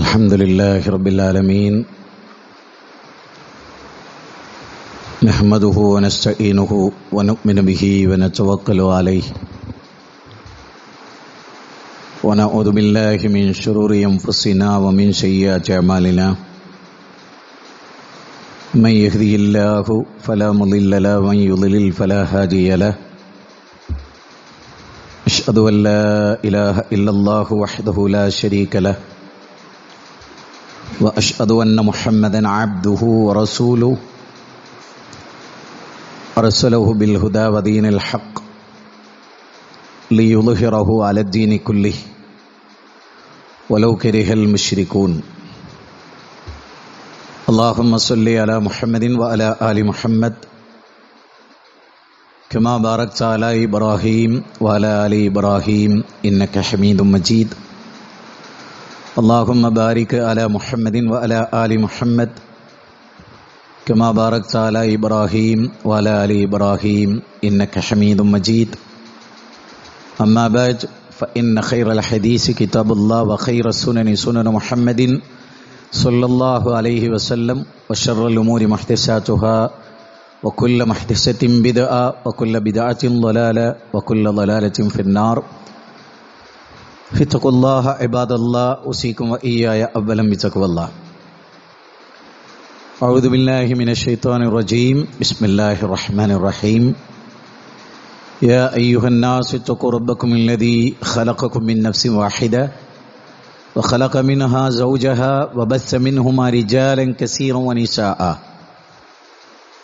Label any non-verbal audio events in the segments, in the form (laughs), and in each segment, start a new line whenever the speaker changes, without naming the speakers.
الحمد لله رب العالمين نحمده ونستعينه ونؤمن به ونتوكل عليه ونعوذ بالله من شرور انفسنا ومن سيئات اعمالنا من يهده الله فلا مضل له ومن يضلل فلا هادي له اشهد ان لا اله الا الله وحده لا شريك له واشهد ان محمدا عبده ورسوله ارسله بالهدى ودين الحق ليظهره على الدين كله ولو كره المشركون اللهم صل على محمد وعلى ال محمد كما باركت على ابراهيم وعلى ال ابراهيم انك حميد مجيد اللهم بارك على محمد وعلى آل محمد كما باركت على إبراهيم وعلى آل إبراهيم إنك حميد مجيد أما بعد فإن خير الحديث كتاب الله وخير السنن سنن محمد صلى الله عليه وسلم وشر الأمور محدثاتها وكل محدثة بدعة وكل بدعة ضلالة وكل ضلالة في النار اتقوا الله عباد الله أوصيكم وإياي أولا بتقوى الله أعوذ بالله من الشيطان الرجيم بسم الله الرحمن الرحيم يا أيها الناس اتقوا ربكم الذي خلقكم من نفس واحدة وخلق منها زوجها وبث منهما رجالا كثيرا ونساء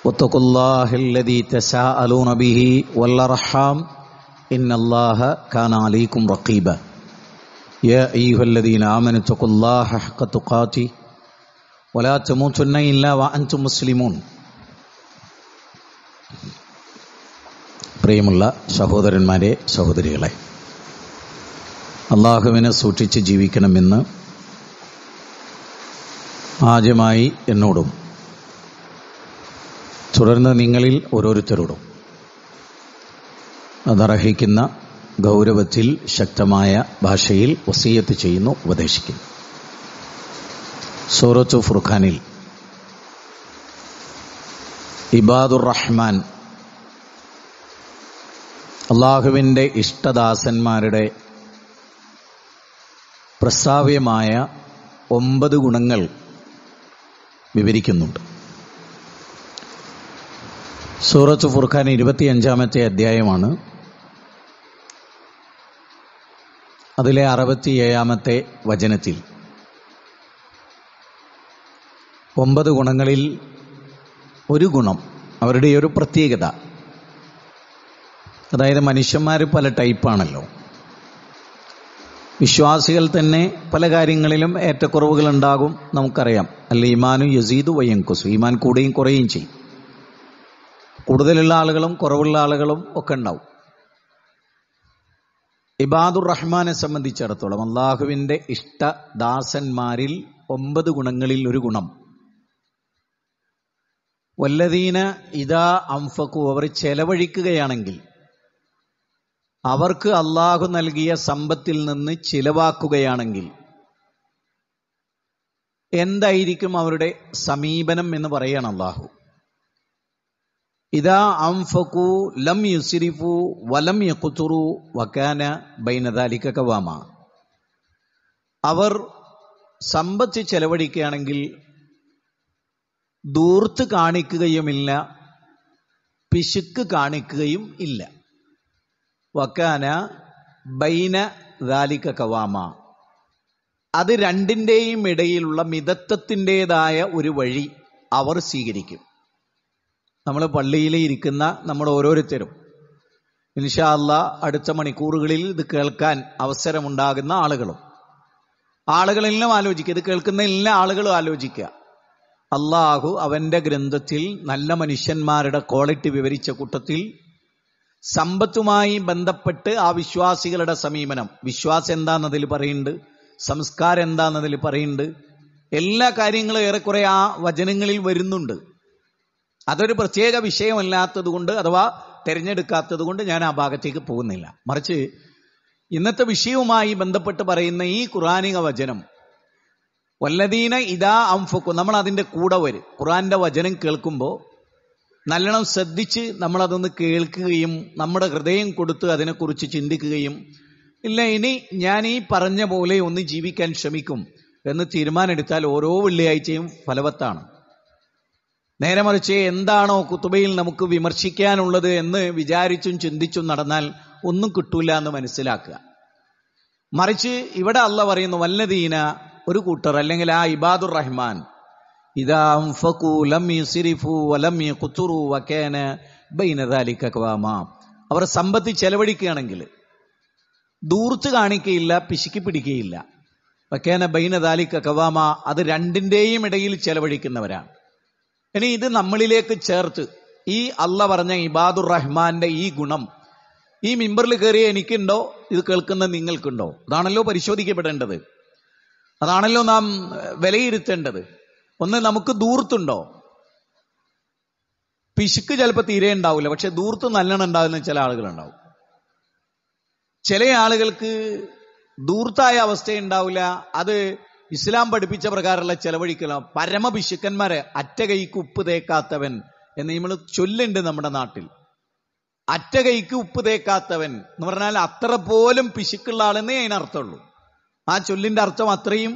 واتقوا الله الذي تساءلون به رحام إن الله كان عليكم رقيباً يا أيها الذين آمنوا اتقوا الله حق تقاته ولا تموتن إلا وأنتم مسلمون പ്രിയമുള്ള സഹോദരന്മാരെ സഹോദരികളെ അള്ളാഹുവിനെ സൂക്ഷിച്ച് ജീവിക്കണമെന്ന് ആദ്യമായി എന്നോടും തുടർന്ന് നിങ്ങളിൽ ഓരോരുത്തരോടും അതർഹിക്കുന്ന ഗൗരവത്തിൽ ശക്തമായ ഭാഷയിൽ വസീയത്ത് ചെയ്യുന്നു ഉപദേശിക്കുന്നു സൂറത്തു ഫുർഖാനിൽ ഇബാദുർ റഹ്മാൻ അള്ളാഹുവിൻ്റെ ഇഷ്ടദാസന്മാരുടെ പ്രസ്താവ്യമായ ഒമ്പത് ഗുണങ്ങൾ വിവരിക്കുന്നുണ്ട് സൂറത്ത് ഫുർഖാൻ ഇരുപത്തിയഞ്ചാമത്തെ അധ്യായമാണ് അതിലെ അറുപത്തിയേഴാമത്തെ വചനത്തിൽ ഒമ്പത് ഗുണങ്ങളിൽ ഒരു ഗുണം അവരുടെ ഒരു പ്രത്യേകത അതായത് മനുഷ്യന്മാർ പല ടൈപ്പാണല്ലോ വിശ്വാസികൾ തന്നെ പല കാര്യങ്ങളിലും ഏറ്റക്കുറവുകൾ ഉണ്ടാകും നമുക്കറിയാം അല്ല യസീദു യസീദ് കുസു ഈമാൻ കൂടുകയും കുറയുകയും ചെയ്യും കൂടുതലുള്ള ആളുകളും കുറവുള്ള ആളുകളും ഒക്കെ ഉണ്ടാവും ഇബാദുർ റഹ്മാനെ സംബന്ധിച്ചിടത്തോളം ഇഷ്ട ഇഷ്ടദാസന്മാരിൽ ഒമ്പത് ഗുണങ്ങളിൽ ഒരു ഗുണം വല്ലതീന ഇതാ അംഫക്കു അവർ ചെലവഴിക്കുകയാണെങ്കിൽ അവർക്ക് അള്ളാഹു നൽകിയ സമ്പത്തിൽ നിന്ന് ചിലവാക്കുകയാണെങ്കിൽ എന്തായിരിക്കും അവരുടെ സമീപനം എന്ന് പറയാണ് അള്ളാഹു ഇതാ ലം യുസിരിഫു വലം യക്കുത്തുറു വക്കാന ബൈനദാലിക്ക കവാമ അവർ സമ്പത്ത് ചെലവഴിക്കുകയാണെങ്കിൽ ദൂർത്ത് കാണിക്കുകയുമില്ല പിശുക്ക് കാണിക്കുകയും ഇല്ല വക്കാന ബൈന ദാലിക കവാമ അത് രണ്ടിൻ്റെയും ഇടയിലുള്ള മിതത്വത്തിൻ്റെതായ ഒരു വഴി അവർ സ്വീകരിക്കും നമ്മൾ പള്ളിയിൽ ഇരിക്കുന്ന നമ്മൾ ഓരോരുത്തരും ഇൻഷാ അടുത്ത മണിക്കൂറുകളിൽ ഇത് കേൾക്കാൻ അവസരമുണ്ടാകുന്ന ആളുകളും ആളുകളെല്ലാം ആലോചിക്കുക ഇത് കേൾക്കുന്ന എല്ലാ ആളുകളും ആലോചിക്കുക അള്ളാഹു അവന്റെ ഗ്രന്ഥത്തിൽ നല്ല മനുഷ്യന്മാരുടെ ക്വാളിറ്റി വിവരിച്ച കൂട്ടത്തിൽ സമ്പത്തുമായി ബന്ധപ്പെട്ട് ആ വിശ്വാസികളുടെ സമീപനം വിശ്വാസം എന്താന്നതിൽ പറയുന്നുണ്ട് സംസ്കാരം എന്താന്നതിൽ പറയുന്നുണ്ട് എല്ലാ കാര്യങ്ങളും ഏറെക്കുറെ ആ വചനങ്ങളിൽ വരുന്നുണ്ട് അതൊരു പ്രത്യേക വിഷയമല്ലാത്തത് കൊണ്ട് അഥവാ തിരഞ്ഞെടുക്കാത്തത് കൊണ്ട് ഞാൻ ആ ഭാഗത്തേക്ക് പോകുന്നില്ല മറിച്ച് ഇന്നത്തെ വിഷയവുമായി ബന്ധപ്പെട്ട് പറയുന്ന ഈ ഖുറാനിക വചനം വല്ലദീന ഇതാ അംഫക്കു നമ്മൾ അതിൻ്റെ കൂടെ വരും ഖുറാന്റെ വചനം കേൾക്കുമ്പോൾ നല്ലോണം ശ്രദ്ധിച്ച് നമ്മളതൊന്ന് കേൾക്കുകയും നമ്മുടെ ഹൃദയം കൊടുത്ത് അതിനെക്കുറിച്ച് ചിന്തിക്കുകയും ഇല്ല ഇനി ഞാൻ ഈ പറഞ്ഞ പോലെ ഒന്ന് ജീവിക്കാൻ ശ്രമിക്കും എന്ന് തീരുമാനമെടുത്താൽ ഓരോ വെള്ളിയാഴ്ചയും ഫലവത്താണ് നേരെ മറിച്ച് എന്താണോ കുത്തുബയിൽ നമുക്ക് വിമർശിക്കാനുള്ളത് എന്ന് വിചാരിച്ചും ചിന്തിച്ചും നടന്നാൽ ഒന്നും കിട്ടൂല എന്ന് മനസ്സിലാക്കുക മറിച്ച് ഇവിടെ അല്ല പറയുന്നു വല്ലതീന ഒരു കൂട്ടർ അല്ലെങ്കിൽ ആ ഇബാദുർ റഹ്മാൻ അവർ സമ്പത്ത് ചെലവഴിക്കുകയാണെങ്കിൽ ദൂർത്ത് കാണിക്കുകയില്ല പിശുക്കി പിടിക്കുകയില്ല വക്കേന ബൈനദാലിക്ക കവാമ അത് രണ്ടിന്റെയും ഇടയിൽ ചെലവഴിക്കുന്നവരാണ് ഇനി ഇത് നമ്മളിലേക്ക് ചേർത്ത് ഈ അല്ല പറഞ്ഞ ഇബാദുർ റഹ്മാന്റെ ഈ ഗുണം ഈ മിമ്പറിൽ കയറിയ എനിക്കുണ്ടോ ഇത് കേൾക്കുന്ന നിങ്ങൾക്കുണ്ടോ അതാണല്ലോ പരിശോധിക്കപ്പെടേണ്ടത് അതാണല്ലോ നാം വിലയിരുത്തേണ്ടത് ഒന്ന് നമുക്ക് ദൂർത്തുണ്ടോ പിശുക്ക് ചിലപ്പോൾ തീരെ ഉണ്ടാവില്ല പക്ഷെ ദൂർത്ത് നല്ലോണം ഉണ്ടാകുന്ന ചില ആളുകളുണ്ടാവും ചില ആളുകൾക്ക് ദൂർത്തായ അവസ്ഥ ഉണ്ടാവില്ല അത് ഇസ്ലാം പഠിപ്പിച്ച പ്രകാരമുള്ള ചെലവഴിക്കല പരമഭിശുക്കന്മാരെ അറ്റകൈക്ക് ഉപ്പ് തേക്കാത്തവൻ എന്ന് നമ്മൾ ചൊല്ലുണ്ട് നമ്മുടെ നാട്ടിൽ അറ്റകൈക്ക് ഉപ്പ് തേക്കാത്തവൻ എന്ന് പറഞ്ഞാൽ അത്ര പോലും പിശുക്കുള്ള ആളെന്നേ അതിനർത്ഥമുള്ളൂ ആ ചൊല്ലിന്റെ അർത്ഥം അത്രയും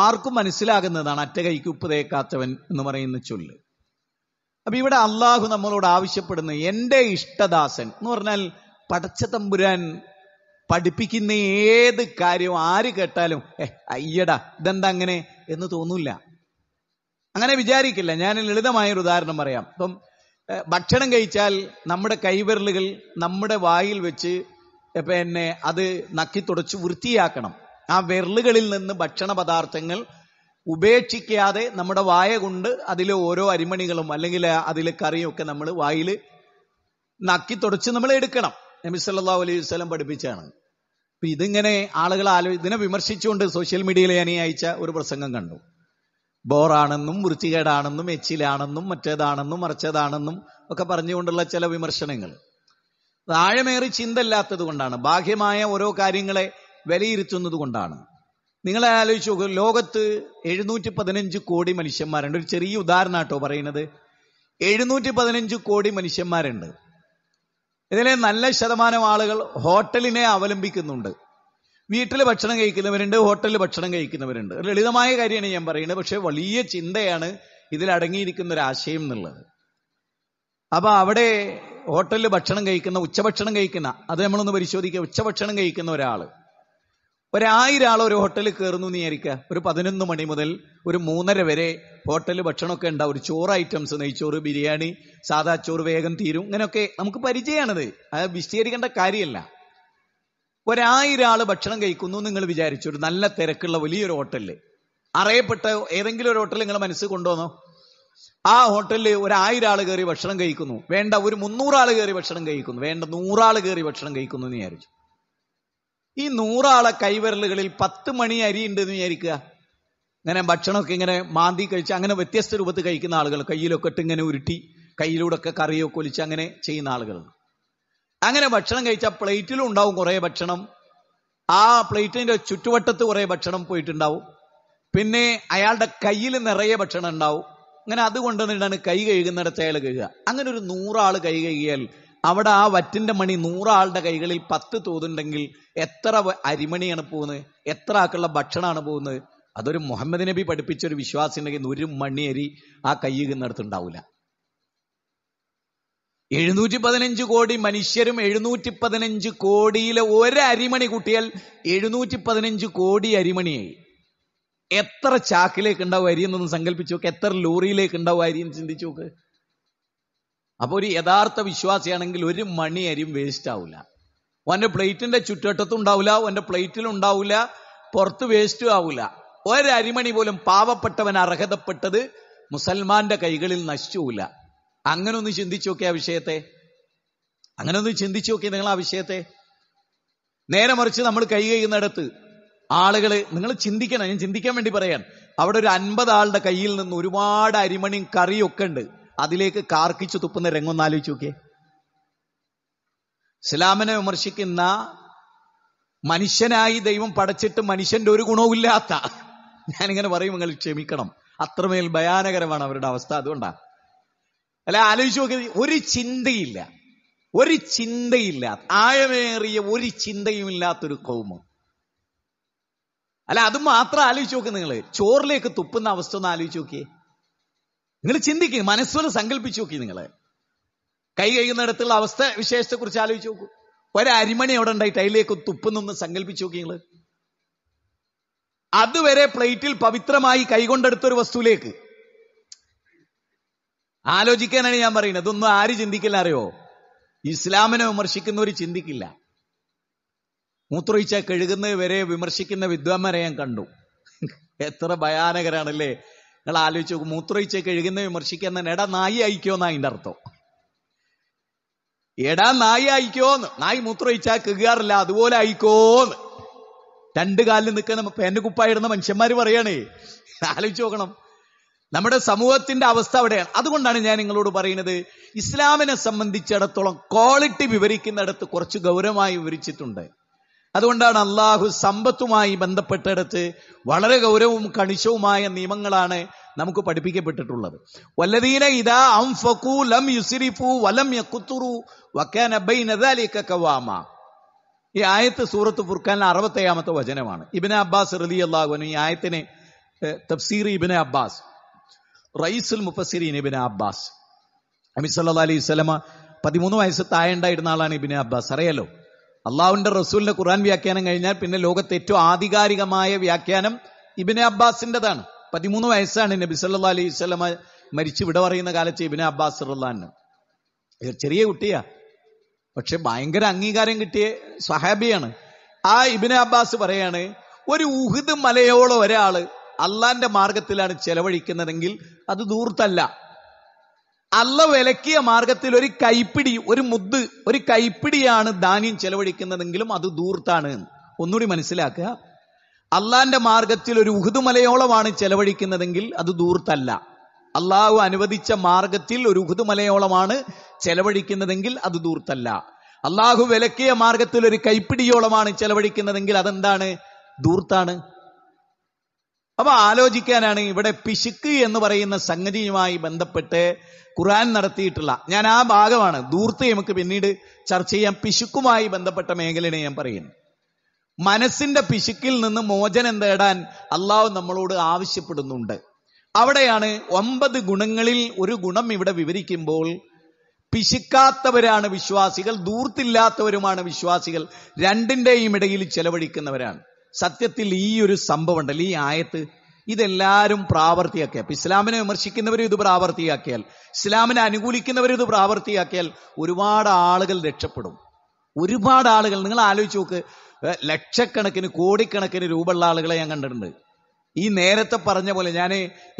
ആർക്കും മനസ്സിലാകുന്നതാണ് അറ്റകൈക്ക് ഉപ്പ് തേക്കാത്തവൻ എന്ന് പറയുന്ന ചൊല്ല് അപ്പൊ ഇവിടെ അള്ളാഹു നമ്മളോട് ആവശ്യപ്പെടുന്നത് എൻ്റെ ഇഷ്ടദാസൻ എന്ന് പറഞ്ഞാൽ പടച്ച തമ്പുരാൻ പഠിപ്പിക്കുന്ന ഏത് കാര്യവും ആര് കേട്ടാലും അയ്യടാ ഇതെന്താ അങ്ങനെ എന്ന് തോന്നില്ല അങ്ങനെ വിചാരിക്കില്ല ഞാൻ ലളിതമായ ഒരു ഉദാഹരണം പറയാം ഇപ്പം ഭക്ഷണം കഴിച്ചാൽ നമ്മുടെ കൈവിരലുകൾ നമ്മുടെ വായിൽ വെച്ച് പിന്നെ അത് നക്കി തുടച്ച് വൃത്തിയാക്കണം ആ വിരലുകളിൽ നിന്ന് ഭക്ഷണ പദാർത്ഥങ്ങൾ ഉപേക്ഷിക്കാതെ നമ്മുടെ വായ കൊണ്ട് അതിലെ ഓരോ അരിമണികളും അല്ലെങ്കിൽ അതിലെ കറിയും ഒക്കെ നമ്മൾ വായിൽ നക്കി തുടച്ച് നമ്മൾ എടുക്കണം നബി അലൈഹി വസ്ലം പഠിപ്പിച്ചാണ് ഇതിങ്ങനെ ആളുകൾ ആലോചി ഇതിനെ വിമർശിച്ചുകൊണ്ട് സോഷ്യൽ മീഡിയയിൽ ഞാൻ ഈ അയച്ച ഒരു പ്രസംഗം കണ്ടു ബോറാണെന്നും വൃത്തികേടാണെന്നും എച്ചിലാണെന്നും മറ്റേതാണെന്നും മറിച്ചതാണെന്നും ഒക്കെ പറഞ്ഞുകൊണ്ടുള്ള ചില വിമർശനങ്ങൾ താഴമേറി ചിന്തല്ലാത്തത് കൊണ്ടാണ് ബാഹ്യമായ ഓരോ കാര്യങ്ങളെ വിലയിരുത്തുന്നത് കൊണ്ടാണ് നിങ്ങളെ ആലോചിച്ചു ലോകത്ത് എഴുന്നൂറ്റി പതിനഞ്ച് കോടി മനുഷ്യന്മാരുണ്ട് ഒരു ചെറിയ ഉദാഹരണം കേട്ടോ പറയുന്നത് എഴുന്നൂറ്റി പതിനഞ്ച് കോടി മനുഷ്യന്മാരുണ്ട് ഇതിലെ നല്ല ശതമാനം ആളുകൾ ഹോട്ടലിനെ അവലംബിക്കുന്നുണ്ട് വീട്ടിൽ ഭക്ഷണം കഴിക്കുന്നവരുണ്ട് ഹോട്ടലിൽ ഭക്ഷണം കഴിക്കുന്നവരുണ്ട് ലളിതമായ കാര്യമാണ് ഞാൻ പറയുന്നത് പക്ഷെ വലിയ ചിന്തയാണ് ഇതിൽ അടങ്ങിയിരിക്കുന്ന ഒരു ആശയം എന്നുള്ളത് അപ്പൊ അവിടെ ഹോട്ടലിൽ ഭക്ഷണം കഴിക്കുന്ന ഉച്ചഭക്ഷണം കഴിക്കുന്ന അത് നമ്മളൊന്ന് പരിശോധിക്കുക ഉച്ചഭക്ഷണം കഴിക്കുന്ന ഒരാൾ ഒരായിരം ആൾ ഒരു ഹോട്ടലിൽ കയറുന്നു എന്ന് വിചാരിക്കുക ഒരു പതിനൊന്ന് മണി മുതൽ ഒരു മൂന്നര വരെ ഹോട്ടൽ ഭക്ഷണമൊക്കെ ഉണ്ടാവും ഒരു ചോറ് ഐറ്റംസ് നെയ്ച്ചോറ് ബിരിയാണി സാധാ ചോറ് വേഗം തീരും ഇങ്ങനെയൊക്കെ നമുക്ക് പരിചയമാണത് അത് വിശദീകരിക്കേണ്ട കാര്യമല്ല ഒരായിരം ആൾ ഭക്ഷണം കഴിക്കുന്നു നിങ്ങൾ വിചാരിച്ചു ഒരു നല്ല തിരക്കുള്ള വലിയൊരു ഹോട്ടലിൽ അറിയപ്പെട്ട ഏതെങ്കിലും ഒരു ഹോട്ടൽ നിങ്ങൾ മനസ്സിൽ കൊണ്ടുവന്നോ ആ ഹോട്ടലിൽ ഒരു ആൾ കയറി ഭക്ഷണം കഴിക്കുന്നു വേണ്ട ഒരു മുന്നൂറാൾ കയറി ഭക്ഷണം കഴിക്കുന്നു വേണ്ട നൂറാൾ കയറി ഭക്ഷണം കഴിക്കുന്നു എന്ന് വിചാരിച്ചു ഈ നൂറാളെ കൈവിരലുകളിൽ പത്ത് മണി അരി ഉണ്ടെന്ന് വിചാരിക്കുക ഇങ്ങനെ ഭക്ഷണമൊക്കെ ഇങ്ങനെ മാന്തി കഴിച്ച് അങ്ങനെ വ്യത്യസ്ത രൂപത്തിൽ കഴിക്കുന്ന ആളുകൾ കയ്യിലൊക്കെ ഇട്ട് ഇങ്ങനെ ഉരുട്ടി ഒക്കെ കറിയൊക്കെ ഒലിച്ച് അങ്ങനെ ചെയ്യുന്ന ആളുകൾ അങ്ങനെ ഭക്ഷണം കഴിച്ച പ്ലേറ്റിലും ഉണ്ടാവും കുറേ ഭക്ഷണം ആ പ്ലേറ്റിന്റെ ചുറ്റുവട്ടത്ത് കുറേ ഭക്ഷണം പോയിട്ടുണ്ടാവും പിന്നെ അയാളുടെ കയ്യിൽ നിറയെ ഭക്ഷണം ഉണ്ടാവും അങ്ങനെ അത് കൊണ്ടുവന്നിട്ടാണ് കൈ കഴുകുന്നിടത്ത് അയാൾ കഴുകുക അങ്ങനെ ഒരു നൂറാൾ കൈ കഴുകിയാൽ അവിടെ ആ വറ്റിന്റെ മണി നൂറാളുടെ കൈകളിൽ പത്ത് തോതുണ്ടെങ്കിൽ എത്ര അരിമണിയാണ് പോകുന്നത് എത്ര ആക്കുള്ള ഭക്ഷണമാണ് പോകുന്നത് അതൊരു മുഹമ്മദ് നബി പഠിപ്പിച്ച ഒരു വിശ്വാസിണ്ടെങ്കിൽ ഒരു മണി അരി ആ കൈ നിന്നടുത്തുണ്ടാവില്ല എഴുന്നൂറ്റി പതിനഞ്ച് കോടി മനുഷ്യരും എഴുന്നൂറ്റി പതിനഞ്ച് കോടിയിലെ ഒരു അരിമണി കൂട്ടിയാൽ എഴുന്നൂറ്റി പതിനഞ്ച് കോടി അരിമണിയായി എത്ര ചാക്കിലേക്ക് ഉണ്ടാവും അരി എന്നൊന്ന് സങ്കല്പിച്ചു നോക്ക് എത്ര ലോറിയിലേക്ക് ഉണ്ടാവും അരി എന്ന് ചിന്തിച്ചു നോക്ക് അപ്പോൾ ഒരു യഥാർത്ഥ വിശ്വാസിയാണെങ്കിൽ ഒരു മണി അരിയും വേസ്റ്റ് ആവില്ല ഓൻ്റെ പ്ലേറ്റിന്റെ ചുറ്റുവട്ടത്തും ഉണ്ടാവില്ല ഓൻ്റെ പ്ലേറ്റിൽ ഉണ്ടാവില്ല പുറത്ത് വേസ്റ്റും ആവില്ല ഒരരിമണി പോലും പാവപ്പെട്ടവൻ അർഹതപ്പെട്ടത് മുസൽമാന്റെ കൈകളിൽ നശിച്ചുവില്ല അങ്ങനെ ഒന്ന് ചിന്തിച്ചു നോക്കിയ ആ വിഷയത്തെ അങ്ങനെ ഒന്ന് ചിന്തിച്ചു നോക്കി നിങ്ങൾ ആ വിഷയത്തെ നേരെ മറിച്ച് നമ്മൾ കൈ കഴിയുന്നിടത്ത് ആളുകൾ നിങ്ങൾ ചിന്തിക്കണം ഞാൻ ചിന്തിക്കാൻ വേണ്ടി പറയാൻ അവിടെ ഒരു അൻപത് ആളുടെ കയ്യിൽ നിന്ന് ഒരുപാട് അരിമണിയും കറിയൊക്കെ ഉണ്ട് അതിലേക്ക് കാർക്കിച്ചു തുപ്പുന്ന രംഗം ആലോചിച്ച് നോക്കിയേ ഇസ്ലാമിനെ വിമർശിക്കുന്ന മനുഷ്യനായി ദൈവം പടച്ചിട്ട് മനുഷ്യന്റെ ഒരു ഗുണവുമില്ലാത്ത ഞാനിങ്ങനെ പറയും നിങ്ങൾ ക്ഷമിക്കണം അത്രമേൽ ഭയാനകരമാണ് അവരുടെ അവസ്ഥ അതുകൊണ്ടാ അല്ല ആലോചിച്ച് നോക്കി ഒരു ചിന്തയില്ല ഒരു ചിന്തയില്ല ആഴമേറിയ ഒരു ചിന്തയും ഇല്ലാത്തൊരു കൗമം അല്ല അത് മാത്രം ആലോചിച്ച് നോക്ക് നിങ്ങൾ ചോറിലേക്ക് തുപ്പുന്ന അവസ്ഥ ഒന്ന് ആലോചിച്ച് നോക്കിയേ നിങ്ങൾ ചിന്തിക്കുക മനസ്സുകൊണ്ട് സങ്കല്പിച്ചു നോക്കി നിങ്ങളെ കൈ കഴിയുന്നിടത്തുള്ള അവസ്ഥ വിശേഷത്തെ കുറിച്ച് ആലോചിച്ച് നോക്കൂ ഒരരിമണി അവിടെ ഉണ്ടായിട്ട് അതിലേക്ക് നിന്ന് സങ്കല്പിച്ചു നോക്കി നിങ്ങൾ അതുവരെ പ്ലേറ്റിൽ പവിത്രമായി കൈകൊണ്ടെടുത്ത ഒരു വസ്തുവിലേക്ക് ആലോചിക്കാനാണ് ഞാൻ പറയുന്നത് ഇതൊന്നും ആര് ചിന്തിക്കില്ല അറിയോ ഇസ്ലാമിനെ വിമർശിക്കുന്നവർ ചിന്തിക്കില്ല മൂത്രൊഴിച്ച കഴുകുന്നവരെ വിമർശിക്കുന്ന വിദ്വാൻമാരെ ഞാൻ കണ്ടു എത്ര ഭയാനകരാണല്ലേ നിങ്ങൾ ആലോചിച്ച് നോക്കും മൂത്രയിച്ച് കഴുകുന്ന വിമർശിക്കുന്ന എടാ നായി അയക്കോന്ന് അതിൻ്റെ അർത്ഥം എടാ നായി അയക്കോന്ന് നായി മൂത്രയിച്ചാൽ കികാറില്ല അതുപോലെ അയക്കോന്ന് രണ്ട് കാലിൽ നിൽക്കുന്ന പേന്റെ കുപ്പായിടുന്ന മനുഷ്യന്മാർ പറയണേ ആലോചിച്ച് നോക്കണം നമ്മുടെ സമൂഹത്തിന്റെ അവസ്ഥ അവിടെയാണ് അതുകൊണ്ടാണ് ഞാൻ നിങ്ങളോട് പറയുന്നത് ഇസ്ലാമിനെ സംബന്ധിച്ചിടത്തോളം ക്വാളിറ്റി വിവരിക്കുന്നിടത്ത് കുറച്ച് ഗൗരവമായി വിവരിച്ചിട്ടുണ്ട് അതുകൊണ്ടാണ് അള്ളാഹു സമ്പത്തുമായി ബന്ധപ്പെട്ടിടത്ത് വളരെ ഗൗരവവും കണിശവുമായ നിയമങ്ങളാണ് നമുക്ക് പഠിപ്പിക്കപ്പെട്ടിട്ടുള്ളത് വല്ലദീന ഇതാ ഫു ലം യുസിരിഫു വലം യഖുത്തുറു വക്കാന ബൈന ദാലിക ഈ ആയത്ത് സൂറത്ത് ഫുർഖാനിലെ അറുപത്തേഴാമത്തെ വചനമാണ് ഇബിന് അബ്ബാസ് റലി അള്ളാഹുവിന് ഈ ആയത്തിന് തഫ്സീർ ഇബിന് അബ്ബാസ് റൈസുൽ മുഫസിറീൻ ഇബിനെ അബ്ബാസ് അമിസ് അലൈഹി സ്വലമ പതിമൂന്ന് വയസ്സ് തായ ഉണ്ടായിരുന്ന ആളാണ് ഇബിന് അബ്ബാസ് അറിയാലോ അള്ളാഹുവിന്റെ റസൂലിന്റെ ഖുർആൻ വ്യാഖ്യാനം കഴിഞ്ഞാൽ പിന്നെ ലോകത്തെ ഏറ്റവും ആധികാരികമായ വ്യാഖ്യാനം ഇബിനെ അബ്ബാസിൻ്റെതാണ് പതിമൂന്ന് വയസ്സാണ് നബി സല്ലാ അലൈഹി സ്വലമ മരിച്ചു വിട പറയുന്ന കാലത്ത് ഇബിനെ അബ്ബാസ് റഹ്ലാന് ചെറിയ കുട്ടിയാ പക്ഷെ ഭയങ്കര അംഗീകാരം കിട്ടിയ സഹാബിയാണ് ആ ഇബിനെ അബ്ബാസ് പറയാണ് ഒരു ഉഹുദ് മലയോളം ഒരാള് അള്ളാന്റെ മാർഗത്തിലാണ് ചെലവഴിക്കുന്നതെങ്കിൽ അത് ദൂർത്തല്ല അല്ല വിലക്കിയ മാർഗത്തിൽ ഒരു കൈപ്പിടി ഒരു മുദ് ഒരു കൈപ്പിടിയാണ് ധാന്യം ചെലവഴിക്കുന്നതെങ്കിലും അത് ദൂർത്താണ് ഒന്നുകൂടി മനസ്സിലാക്കുക അള്ളാന്റെ മാർഗത്തിൽ ഒരു ഉഹുദുമലയോളമാണ് ചെലവഴിക്കുന്നതെങ്കിൽ അത് ദൂർത്തല്ല അള്ളാഹു അനുവദിച്ച മാർഗത്തിൽ ഒരു ഉഹുദുമലയോളമാണ് ചെലവഴിക്കുന്നതെങ്കിൽ അത് ദൂർത്തല്ല അള്ളാഹു വിലക്കിയ മാർഗത്തിൽ ഒരു കൈപ്പിടിയോളമാണ് ചെലവഴിക്കുന്നതെങ്കിൽ അതെന്താണ് ദൂർത്താണ് അപ്പൊ ആലോചിക്കാനാണ് ഇവിടെ പിശുക്ക് എന്ന് പറയുന്ന സംഗതിയുമായി ബന്ധപ്പെട്ട് ഖുറാൻ നടത്തിയിട്ടുള്ള ഞാൻ ആ ഭാഗമാണ് ദൂർത്ത് നമുക്ക് പിന്നീട് ചർച്ച ചെയ്യാം പിശുക്കുമായി ബന്ധപ്പെട്ട മേഖലയാണ് ഞാൻ പറയുന്നു മനസ്സിന്റെ പിശുക്കിൽ നിന്ന് മോചനം തേടാൻ അള്ളാഹു നമ്മളോട് ആവശ്യപ്പെടുന്നുണ്ട് അവിടെയാണ് ഒമ്പത് ഗുണങ്ങളിൽ ഒരു ഗുണം ഇവിടെ വിവരിക്കുമ്പോൾ പിശുക്കാത്തവരാണ് വിശ്വാസികൾ ദൂർത്തില്ലാത്തവരുമാണ് വിശ്വാസികൾ രണ്ടിന്റെയും ഇടയിൽ ചെലവഴിക്കുന്നവരാണ് സത്യത്തിൽ ഈ ഒരു സംഭവം ഉണ്ടല്ലോ ഈ ആയത്ത് ഇതെല്ലാവരും പ്രാവർത്തിയാക്കിയാൽ ഇസ്ലാമിനെ വിമർശിക്കുന്നവരും ഇത് പ്രാവർത്തിയാക്കിയാൽ ഇസ്ലാമിനെ അനുകൂലിക്കുന്നവരും ഇത് പ്രാവർത്തിയാക്കിയാൽ ഒരുപാട് ആളുകൾ രക്ഷപ്പെടും ഒരുപാട് ആളുകൾ നിങ്ങൾ ആലോചിച്ച് നോക്ക് ലക്ഷക്കണക്കിന് കോടിക്കണക്കിന് രൂപമുള്ള ആളുകളെ ഞാൻ കണ്ടിട്ടുണ്ട് ഈ നേരത്തെ പറഞ്ഞ പോലെ ഞാൻ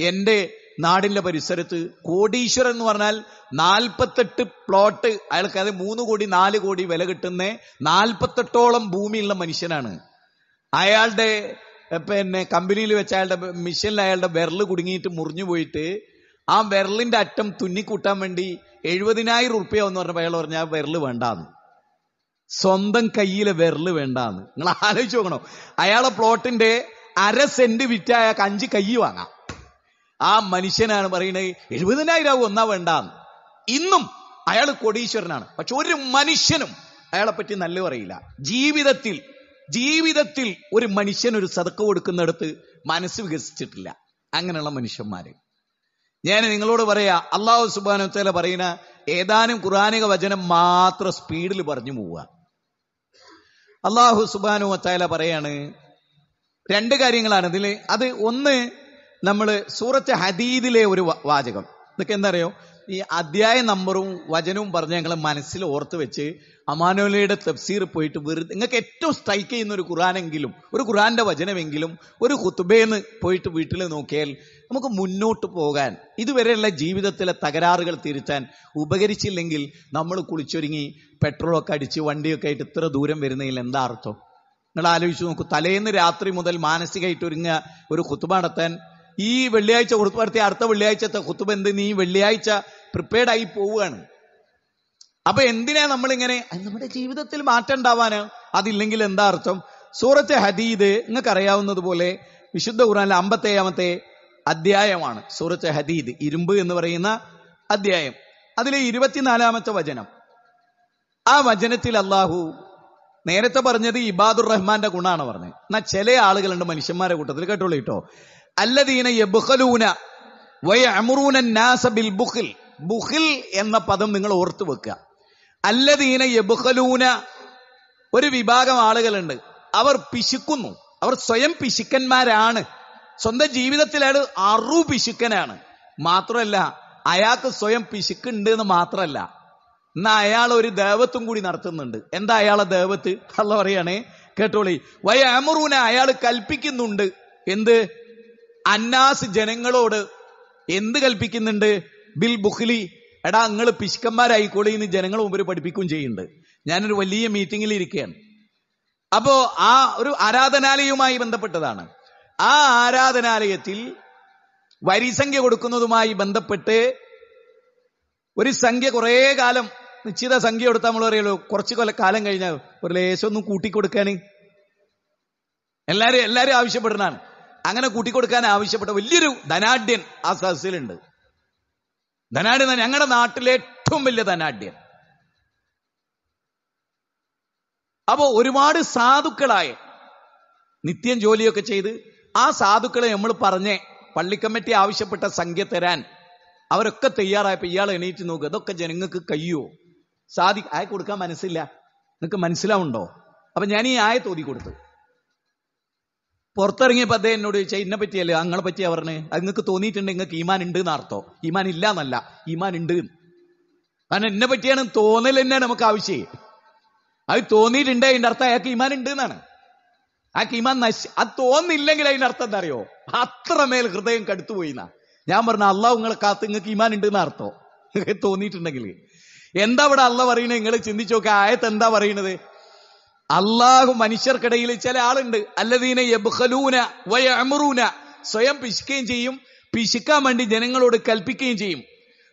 എൻ്റെ നാടിൻ്റെ പരിസരത്ത് കോടീശ്വരൻ എന്ന് പറഞ്ഞാൽ നാൽപ്പത്തെട്ട് പ്ലോട്ട് അയാൾക്ക് അത് മൂന്ന് കോടി നാല് കോടി വില കിട്ടുന്ന നാൽപ്പത്തെട്ടോളം ഭൂമിയുള്ള മനുഷ്യനാണ് അയാളുടെ പിന്നെ കമ്പനിയിൽ വെച്ച് അയാളുടെ മിഷനിൽ അയാളുടെ വിരൽ കുടുങ്ങിയിട്ട് മുറിഞ്ഞു പോയിട്ട് ആ വിരലിന്റെ അറ്റം തുന്നിക്കൂട്ടാൻ വേണ്ടി എഴുപതിനായിരം ഉറുപ്പ്യ എന്ന് പറഞ്ഞപ്പോൾ അയാൾ പറഞ്ഞു ആ വിരല് വേണ്ടാന്ന് സ്വന്തം കയ്യിലെ വിരല് വേണ്ടാന്ന് നിങ്ങൾ ആലോചിച്ച് നോക്കണം അയാളെ പ്ലോട്ടിന്റെ അര സെന്റ് വിറ്റ അയാൾക്ക് അഞ്ച് കൈ വാങ്ങാം ആ മനുഷ്യനാണ് പറയുന്നത് എഴുപതിനായിരം ആവും ഒന്നാ വേണ്ടാന്ന് ഇന്നും അയാൾ കൊടീശ്വരനാണ് പക്ഷെ ഒരു മനുഷ്യനും അയാളെ പറ്റി നല്ല പറയില്ല ജീവിതത്തിൽ ജീവിതത്തിൽ ഒരു മനുഷ്യൻ ഒരു സതക്ക കൊടുക്കുന്നിടത്ത് മനസ്സ് വികസിച്ചിട്ടില്ല അങ്ങനെയുള്ള മനുഷ്യന്മാര് ഞാൻ നിങ്ങളോട് പറയാ അള്ളാഹു സുബാന പറയുന്ന ഏതാനും ഖുറാനിക വചനം മാത്രം സ്പീഡിൽ പറഞ്ഞു പോവുക അള്ളാഹു സുബാനു വച്ചാല പറയാണ് രണ്ട് കാര്യങ്ങളാണ് ഇതിൽ അത് ഒന്ന് നമ്മൾ സൂറത്ത് ഹദീദിലെ ഒരു വാചകം ഇതൊക്കെ എന്താ അറിയോ ഈ അധ്യായ നമ്പറും വചനവും പറഞ്ഞ് ഞങ്ങൾ മനസ്സിൽ ഓർത്ത് വെച്ച് അമാനുലയുടെ തഫ്സീർ പോയിട്ട് വെറുതെ നിങ്ങൾക്ക് ഏറ്റവും സ്ട്രൈക്ക് ചെയ്യുന്ന ഒരു ഖുറാനെങ്കിലും ഒരു ഖുറാന്റെ വചനമെങ്കിലും ഒരു ഹുത്തുബേന്ന് പോയിട്ട് വീട്ടിൽ നോക്കിയാൽ നമുക്ക് മുന്നോട്ട് പോകാൻ ഇതുവരെയുള്ള ജീവിതത്തിലെ തകരാറുകൾ തിരുത്താൻ ഉപകരിച്ചില്ലെങ്കിൽ നമ്മൾ കുളിച്ചൊരുങ്ങി പെട്രോളൊക്കെ അടിച്ച് വണ്ടിയൊക്കെ ആയിട്ട് ഇത്ര ദൂരം വരുന്നതിൽ എന്താ അർത്ഥം നിങ്ങൾ ആലോചിച്ച് നോക്കൂ തലേന്ന് രാത്രി മുതൽ മാനസികമായിട്ട് ഒരുങ്ങുക ഒരു കുത്തുബ നടത്താൻ ഈ വെള്ളിയാഴ്ച കൊടുത്തു അടുത്ത അടുത്ത വെള്ളിയാഴ്ചത്തെ കുത്തുബ എന്ത് നീ വെള്ളിയാഴ്ച പ്രിപ്പയർഡ് ആയി പോവുകയാണ് അപ്പൊ എന്തിനാ നമ്മൾ ഇങ്ങനെ നമ്മുടെ ജീവിതത്തിൽ മാറ്റം ഉണ്ടാവാന് അതില്ലെങ്കിൽ എന്താ അർത്ഥം സൂറത്ത് ഹദീദ് നിങ്ങൾക്ക് അറിയാവുന്നതുപോലെ വിശുദ്ധ അമ്പത്തി ഏഴാമത്തെ അധ്യായമാണ് സൂറത്ത് ഹദീദ് ഇരുമ്പ് എന്ന് പറയുന്ന അധ്യായം അതിലെ ഇരുപത്തിനാലാമത്തെ വചനം ആ വചനത്തിൽ അള്ളാഹു നേരത്തെ പറഞ്ഞത് ഇബാദുർ റഹ്മാന്റെ ഗുണാണ് പറഞ്ഞത് എന്നാ ചില ആളുകളുണ്ട് മനുഷ്യന്മാരെ കൂട്ടത്തിൽ കേട്ടോളൂ കേട്ടോ അല്ലദീന യബുഖലൂന വയ അമറൂന നാസ ബിൽ ബുഖിൽ ബുഹിൽ എന്ന പദം നിങ്ങൾ ഓർത്തു വെക്കുക അല്ലദീന യബുഹലൂന ഒരു വിഭാഗം ആളുകളുണ്ട് അവർ പിശുക്കുന്നു അവർ സ്വയം പിശുക്കന്മാരാണ് സ്വന്തം ജീവിതത്തിലാണ് അറു പിശുക്കനാണ് മാത്രമല്ല അയാൾക്ക് സ്വയം പിശുക്കുണ്ട് എന്ന് മാത്രമല്ല എന്നാ അയാൾ ഒരു ദേവത്വം കൂടി നടത്തുന്നുണ്ട് എന്താ അയാളെ ദേവത്ത് അല്ല പറയണേ കേട്ടോളി വയ അമറൂന അയാൾ കൽപ്പിക്കുന്നുണ്ട് എന്ത് അന്നാസ് ജനങ്ങളോട് എന്ത് കൽപ്പിക്കുന്നുണ്ട് ബിൽ ബുഖ്ലി എടാ നിങ്ങൾ പിശുക്കന്മാരായിക്കോളി എന്ന് ജനങ്ങൾ മുമ്പിൽ പഠിപ്പിക്കുകയും ചെയ്യുന്നുണ്ട് ഞാനൊരു വലിയ മീറ്റിംഗിൽ ഇരിക്കുകയാണ് അപ്പോ ആ ഒരു ആരാധനാലയവുമായി ബന്ധപ്പെട്ടതാണ് ആ ആരാധനാലയത്തിൽ വരിസംഖ്യ കൊടുക്കുന്നതുമായി ബന്ധപ്പെട്ട് ഒരു സംഖ്യ കുറേ കാലം നിശ്ചിത സംഖ്യ കൊടുത്താൽ നമ്മൾ പറയുള്ളൂ കുറച്ച് കൊല കാലം കഴിഞ്ഞാൽ ഒരു ലേശമൊന്നും ഒന്നും കൂട്ടിക്കൊടുക്കാന് എല്ലാരും എല്ലാരും ആവശ്യപ്പെടുന്നതാണ് അങ്ങനെ കൂട്ടിക്കൊടുക്കാൻ ആവശ്യപ്പെട്ട വലിയൊരു ധനാഢ്യൻ ആ സദസ്സിലുണ്ട് ധനാഢ്യം തന്നെ ഞങ്ങളുടെ നാട്ടിലെ ഏറ്റവും വലിയ ധനാഢ്യം അപ്പോ ഒരുപാട് സാധുക്കളായ നിത്യം ജോലിയൊക്കെ ചെയ്ത് ആ സാധുക്കളെ നമ്മൾ പറഞ്ഞ് പള്ളിക്കമ്മിറ്റി ആവശ്യപ്പെട്ട സംഖ്യ തരാൻ അവരൊക്കെ തയ്യാറായപ്പോ ഇയാൾ എണീറ്റ് നോക്കുക ഇതൊക്കെ ജനങ്ങൾക്ക് കയ്യോ സാധി ആയ കൊടുക്കാൻ മനസ്സില്ല നിങ്ങൾക്ക് മനസ്സിലാവുണ്ടോ അപ്പൊ ഞാൻ ഈ ആയ തോതി കൊടുത്തു പുറത്തിറങ്ങിയപ്പോൾ അദ്ദേഹം എന്നോട് ചോദിച്ചാൽ എന്നെ പറ്റിയല്ലേ അങ്ങളെ പറ്റിയ പറഞ്ഞ് അത് നിങ്ങൾക്ക് തോന്നിയിട്ടുണ്ട് നിങ്ങൾക്ക് ഈമാൻ ഉണ്ട് എന്നർത്ഥോ ഈമാൻ ഇല്ല എന്നല്ല ഈമാൻ ഉണ്ട് കാരണം എന്നെ പറ്റിയാണ് തോന്നൽ തന്നെ നമുക്ക് ആവശ്യം അത് തോന്നിയിട്ടുണ്ട് അതിന്റെ അർത്ഥം അയാൾക്ക് ഈമാൻ ഉണ്ട് എന്നാണ് അയാൾക്ക് ഈമാൻ നശി അത് തോന്നില്ലെങ്കിൽ അതിന്റെ അർത്ഥം എന്താ അറിയോ അത്രമേൽ ഹൃദയം കടുത്തുപോയി എന്നാ ഞാൻ പറഞ്ഞ അള്ളാഹ് നിങ്ങളെ കാത്ത് നിങ്ങൾക്ക് ഈമാൻ ഉണ്ട് എന്നർത്ഥം തോന്നിയിട്ടുണ്ടെങ്കിൽ എന്താ ഇവിടെ അള്ള പറയണത് നിങ്ങൾ ചിന്തിച്ചു നോക്കുക ആയത്ത് എന്താ പറയണത് അള്ളാഹു മനുഷ്യർക്കിടയിൽ ചില ആളുണ്ട് അല്ലദീനൂന യബ്ഖലൂന സ്വയം പിശുക്കുകയും ചെയ്യും പിശുക്കാൻ വേണ്ടി ജനങ്ങളോട് കൽപ്പിക്കുകയും ചെയ്യും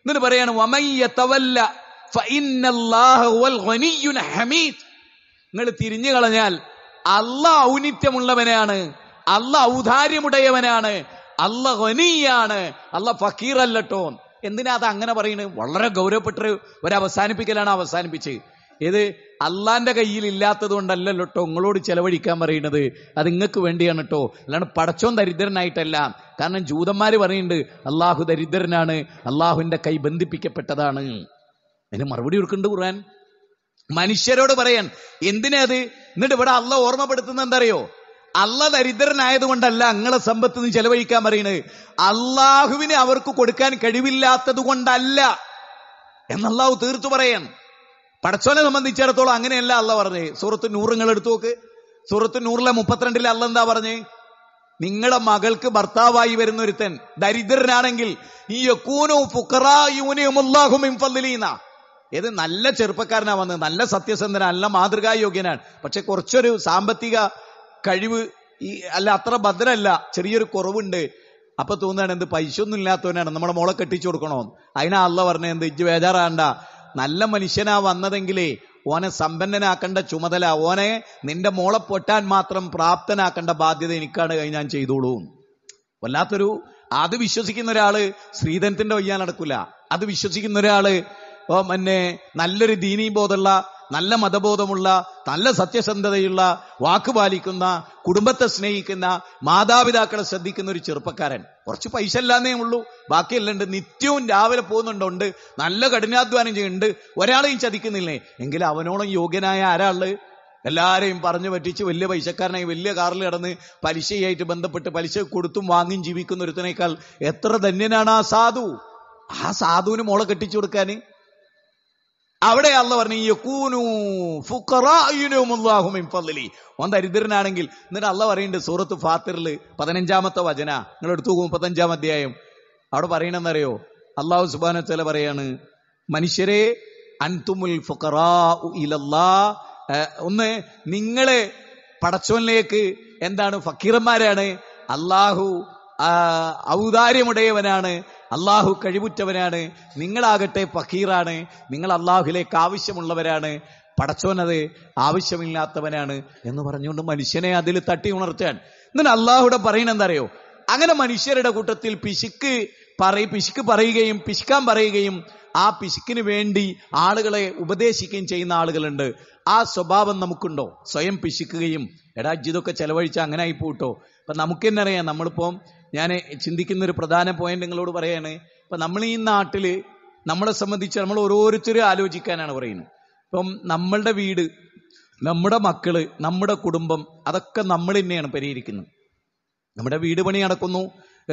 എന്നിട്ട് പറയാണ് വമയ്യ തവല്ല ഹമീദ് നിങ്ങൾ തിരിഞ്ഞു കളഞ്ഞാൽ അല്ല ഔന്നിത്യമുള്ളവനാണ് അല്ല ഔദാര്യമുടയവനാണ് അല്ല ഹനിയാണ് അല്ല ഫക്കീറല്ലട്ടോ എന്തിനാ അത് അങ്ങനെ പറയുന്നത് വളരെ ഗൗരവപ്പെട്ട ഒരു അവസാനിപ്പിക്കലാണ് അവസാനിപ്പിച്ചത് ഏത് അള്ളാന്റെ കയ്യിൽ ഇല്ലാത്തത് കൊണ്ടല്ലല്ലോ കേട്ടോ നിങ്ങളോട് ചെലവഴിക്കാൻ പറയുന്നത് അത് നിങ്ങൾക്ക് വേണ്ടിയാണ് കേട്ടോ അല്ലാണ്ട് പടച്ചോൻ ദരിദ്രനായിട്ടല്ല കാരണം ജൂതന്മാർ പറയുന്നുണ്ട് അള്ളാഹു ദരിദ്രനാണ് അള്ളാഹുവിന്റെ കൈ ബന്ധിപ്പിക്കപ്പെട്ടതാണ് അതിന് മറുപടി കൊടുക്കുന്നുണ്ട് ഖുർആൻ മനുഷ്യരോട് പറയാൻ എന്തിനാ അത് എന്നിട്ട് ഇവിടെ അള്ള ഓർമ്മപ്പെടുത്തുന്ന എന്തറിയോ അല്ല ദരിദ്രനായതുകൊണ്ടല്ല അങ്ങളെ സമ്പത്ത് നിന്ന് ചെലവഴിക്കാൻ പറയുന്നത് അള്ളാഹുവിനെ അവർക്ക് കൊടുക്കാൻ കഴിവില്ലാത്തത് കൊണ്ടല്ല എന്നല്ലാഹു തീർത്തു പറയാൻ പടച്ചോനെ സംബന്ധിച്ചിടത്തോളം അങ്ങനെയല്ല അല്ല പറഞ്ഞേ സുഹൃത്ത് നൂറുങ്ങൾ എടുത്തു നോക്ക് സുഹൃത്ത് നൂറിലെ മുപ്പത്തിരണ്ടിൽ അല്ല എന്താ പറഞ്ഞേ നിങ്ങളുടെ മകൾക്ക് ഭർത്താവായി വരുന്ന ഒരുത്തൻ ദരിദ്രനാണെങ്കിൽ ഈ യക്കൂനോ ഏത് നല്ല ചെറുപ്പക്കാരനാ വന്നത് നല്ല സത്യസന്ധന നല്ല മാതൃകാ യോഗ്യനാണ് പക്ഷെ കുറച്ചൊരു സാമ്പത്തിക കഴിവ് ഈ അല്ല അത്ര ഭദ്രല്ല ചെറിയൊരു കുറവുണ്ട് അപ്പൊ തോന്നുകയാണ് എന്ത് പൈസ ഒന്നും ഇല്ലാത്തവനാണ് നമ്മുടെ മോളെ കെട്ടിച്ചു കൊടുക്കണോന്ന് അതിനാ അല്ല പറഞ്ഞ എന്ത് ഇജ്ജ് ബേജാറാണ്ട നല്ല മനുഷ്യനാ വന്നതെങ്കിലേ ഓനെ സമ്പന്നനാക്കേണ്ട ചുമതല ഓനെ നിന്റെ മോളെ പൊട്ടാൻ മാത്രം പ്രാപ്തനാക്കേണ്ട ബാധ്യത എനിക്കാണ് ഞാൻ ചെയ്തോളൂ വല്ലാത്തൊരു അത് വിശ്വസിക്കുന്ന ഒരാള് ശ്രീധനത്തിന്റെ വയ്യാൻ നടക്കൂല അത് വിശ്വസിക്കുന്ന ഒരാള് പിന്നെ നല്ലൊരു ദീനീബോധമുള്ള നല്ല മതബോധമുള്ള നല്ല സത്യസന്ധതയുള്ള വാക്ക് പാലിക്കുന്ന കുടുംബത്തെ സ്നേഹിക്കുന്ന മാതാപിതാക്കളെ ശ്രദ്ധിക്കുന്ന ഒരു ചെറുപ്പക്കാരൻ കുറച്ച് പൈസ ഇല്ലാന്നേ ഉള്ളൂ ബാക്കിയെല്ലാം നിത്യവും രാവിലെ പോകുന്നുണ്ടുണ്ട് നല്ല കഠിനാധ്വാനം ചെയ്യുന്നുണ്ട് ഒരാളെയും ചതിക്കുന്നില്ലേ എങ്കിൽ അവനോളം യോഗ്യനായ ആരാള് എല്ലാരെയും പറഞ്ഞു പറ്റിച്ച് വലിയ പൈസക്കാരനായി വലിയ കാറിൽ കിടന്ന് പലിശയായിട്ട് ബന്ധപ്പെട്ട് പലിശ കൊടുത്തും വാങ്ങിയും ജീവിക്കുന്ന ഒരുത്തനേക്കാൾ എത്ര ധന്യനാണ് ആ സാധു ആ സാധുവിന് മോളെ കെട്ടിച്ചു കൊടുക്കാൻ അവിടെ അല്ല പറഞ്ഞു യക്കൂനു ഓൻ ദരിദ്രനാണെങ്കിൽ എന്നിട്ട് അല്ല പറയുന്നുണ്ട് സൂറത്ത് ഫാത്തിറിൽ പതിനഞ്ചാമത്തെ വചന നിങ്ങൾ എടുത്തു മുപ്പത്തഞ്ചാം അധ്യായം അവിടെ പറയണമെന്നറിയോ അള്ളാഹു സുബാന ചില പറയാണ് മനുഷ്യരെ അൻതുമുൽ ഒന്ന് നിങ്ങളെ പടച്ചോനിലേക്ക് എന്താണ് ഫക്കീറന്മാരാണ് അള്ളാഹു ഔദാര്യമുടയവനാണ് അള്ളാഹു കഴിവുറ്റവനാണ് നിങ്ങളാകട്ടെ പഖീറാണ് നിങ്ങൾ അള്ളാഹുലേക്ക് ആവശ്യമുള്ളവരാണ് പടച്ചോനത് ആവശ്യമില്ലാത്തവനാണ് എന്ന് പറഞ്ഞുകൊണ്ട് മനുഷ്യനെ അതിൽ തട്ടി ഉണർത്തുകയാണ് എന്നാൽ അള്ളാഹുടെ പറയണ എന്താ അറിയോ അങ്ങനെ മനുഷ്യരുടെ കൂട്ടത്തിൽ പിശുക്ക് പറയ പിശുക്ക് പറയുകയും പിശുക്കാൻ പറയുകയും ആ പിശുക്കിന് വേണ്ടി ആളുകളെ ഉപദേശിക്കുകയും ചെയ്യുന്ന ആളുകളുണ്ട് ആ സ്വഭാവം നമുക്കുണ്ടോ സ്വയം പിശുക്കുകയും എടാ ഇതൊക്കെ ചെലവഴിച്ച അങ്ങനെ ആയി പോട്ടോ അപ്പൊ നമുക്ക് തന്നെ നമ്മളിപ്പം ഞാൻ ചിന്തിക്കുന്ന ഒരു പ്രധാന പോയിന്റ് നിങ്ങളോട് പറയാണ് ഇപ്പൊ നമ്മൾ ഈ നാട്ടിൽ നമ്മളെ സംബന്ധിച്ച് നമ്മൾ ഓരോരുത്തരും ആലോചിക്കാനാണ് പറയുന്നത് ഇപ്പം നമ്മളുടെ വീട് നമ്മുടെ മക്കള് നമ്മുടെ കുടുംബം അതൊക്കെ നമ്മൾ തന്നെയാണ് പരിഹരിക്കുന്നത് നമ്മുടെ വീട് പണി നടക്കുന്നു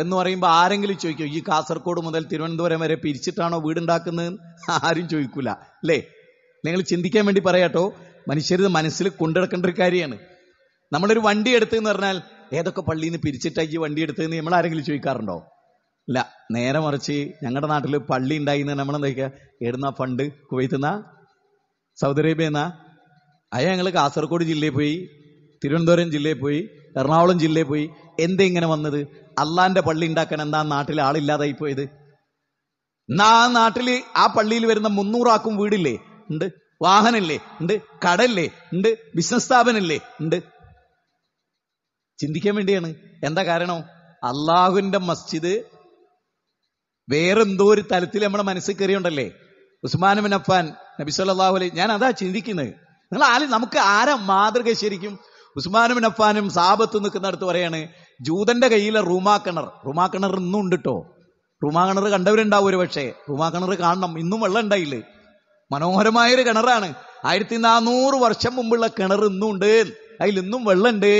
എന്ന് പറയുമ്പോൾ ആരെങ്കിലും ചോദിക്കും ഈ കാസർഗോഡ് മുതൽ തിരുവനന്തപുരം വരെ പിരിച്ചിട്ടാണോ വീടുണ്ടാക്കുന്നത് (laughs) ആരും ചോദിക്കൂല അല്ലേ നിങ്ങൾ ചിന്തിക്കാൻ വേണ്ടി പറയാട്ടോ മനുഷ്യർ മനസ്സിൽ കൊണ്ടിടക്കേണ്ട ഒരു കാര്യമാണ് നമ്മളൊരു വണ്ടി എടുത്തെന്ന് പറഞ്ഞാൽ ഏതൊക്കെ പള്ളിയിൽ നിന്ന് പിരിച്ചിട്ടാക്കി ഈ വണ്ടി എടുത്തതെന്ന് നമ്മൾ ആരെങ്കിലും ചോദിക്കാറുണ്ടോ ഇല്ല നേരെ മറിച്ച് ഞങ്ങളുടെ നാട്ടിൽ പള്ളി ഉണ്ടായി എന്ന് നമ്മൾ എന്താ എടുന്ന ഫണ്ട് കുവൈത്തുന്ന സൗദി അറേബ്യ എന്നാ അയ ഞങ്ങൾ കാസർഗോഡ് ജില്ലയിൽ പോയി തിരുവനന്തപുരം ജില്ലയിൽ പോയി എറണാകുളം ജില്ലയിൽ പോയി എന്തേ ഇങ്ങനെ വന്നത് അള്ളാന്റെ പള്ളി ഉണ്ടാക്കാൻ എന്താ നാട്ടിൽ ആളില്ലാതായി പോയത് എന്നാ ആ നാട്ടിൽ ആ പള്ളിയിൽ വരുന്ന മുന്നൂറാക്കും വീടില്ലേ ഉണ്ട് വാഹനല്ലേ ഉണ്ട് കടല്ലേ ഉണ്ട് ബിസിനസ് സ്ഥാപനമില്ലേ ഉണ്ട് ചിന്തിക്കാൻ വേണ്ടിയാണ് എന്താ കാരണം അള്ളാഹുവിന്റെ മസ്ജിദ് വേറെന്തോ ഒരു തലത്തിൽ നമ്മുടെ മനസ്സിൽ കയറിയുണ്ടല്ലേ ഉസ്മാൻ ബിൻ അഫ്ഫാൻ നബി അലൈ ഞാൻ അതാ ചിന്തിക്കുന്നത് നിങ്ങൾ ആരും നമുക്ക് ആരാ മാതൃക ശരിക്കും ഉസ്മാൻ ബിൻ അഫ്ഫാനും സാബത്ത് നിൽക്കുന്നിടത്ത് പറയാണ് ജൂതന്റെ കയ്യിലെ റൂമാ കിണർ റൂമാ കിണർ ഇന്നും ഉണ്ട് കേട്ടോ റൂമാ കിണർ കണ്ടവരുണ്ടാവും ഒരു പക്ഷേ റൂമാ കിണർ കാണണം ഇന്നും വെള്ളം ഉണ്ടായില്ലേ മനോഹരമായൊരു കിണറാണ് ആയിരത്തി നാനൂറ് വർഷം മുമ്പുള്ള കിണർ ഇന്നും ഉണ്ട് അതിൽ ഇന്നും വെള്ളമുണ്ട്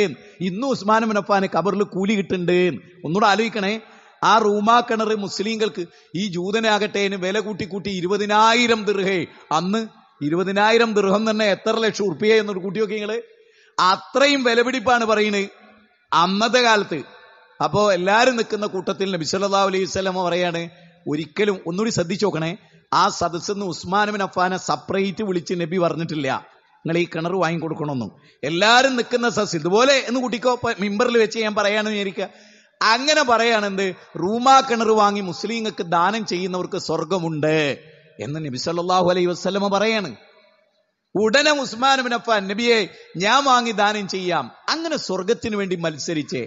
ഇന്നും ഉസ്മാൻ മുനഫാന് കബറിൽ കൂലി കിട്ടുന്നുണ്ട് ഒന്നുകൂടെ ആലോചിക്കണേ ആ റൂമാ കിണർ മുസ്ലിങ്ങൾക്ക് ഈ ജൂതനാകട്ടെ വില കൂട്ടി കൂട്ടി ഇരുപതിനായിരം ദൃഹേ അന്ന് ഇരുപതിനായിരം ദൃഹം തന്നെ എത്ര ലക്ഷം ഉറുപ്പിയെ എന്നൊരു കൂട്ടി നോക്കി നിങ്ങള് അത്രയും വിലപിടിപ്പാണ് പറയുന്നത് അന്നത്തെ കാലത്ത് അപ്പോ എല്ലാരും നിൽക്കുന്ന കൂട്ടത്തിൽ നബിസല്ലാ അലൈഹി സ്വലമ പറയാണ് ഒരിക്കലും ഒന്നുകൂടി ശ്രദ്ധിച്ചു നോക്കണേ ആ സദസ്സിൽ നിന്ന് ഉസ്മാനുബിൻ അഫാനെ സെപ്പറേറ്റ് വിളിച്ച് നബി പറഞ്ഞിട്ടില്ല നിങ്ങൾ ഈ കിണർ വാങ്ങിക്കൊടുക്കണമെന്നും എല്ലാവരും നിൽക്കുന്ന സസ് ഇതുപോലെ എന്ന് കുട്ടിക്കോ മിമ്പറിൽ വെച്ച് ഞാൻ പറയാണെന്ന് വിചാരിക്കുക അങ്ങനെ പറയുകയാണെന്ത് റൂമാ കിണർ വാങ്ങി മുസ്ലിങ്ങൾക്ക് ദാനം ചെയ്യുന്നവർക്ക് സ്വർഗമുണ്ട് എന്ന് നബി സല്ലാഹു അലൈഹി വസ്ലമ പറയാണ് ഉടനെ ഉസ്മാൻ ബിനഫാൻ നബിയെ ഞാൻ വാങ്ങി ദാനം ചെയ്യാം അങ്ങനെ സ്വർഗത്തിന് വേണ്ടി മത്സരിച്ച്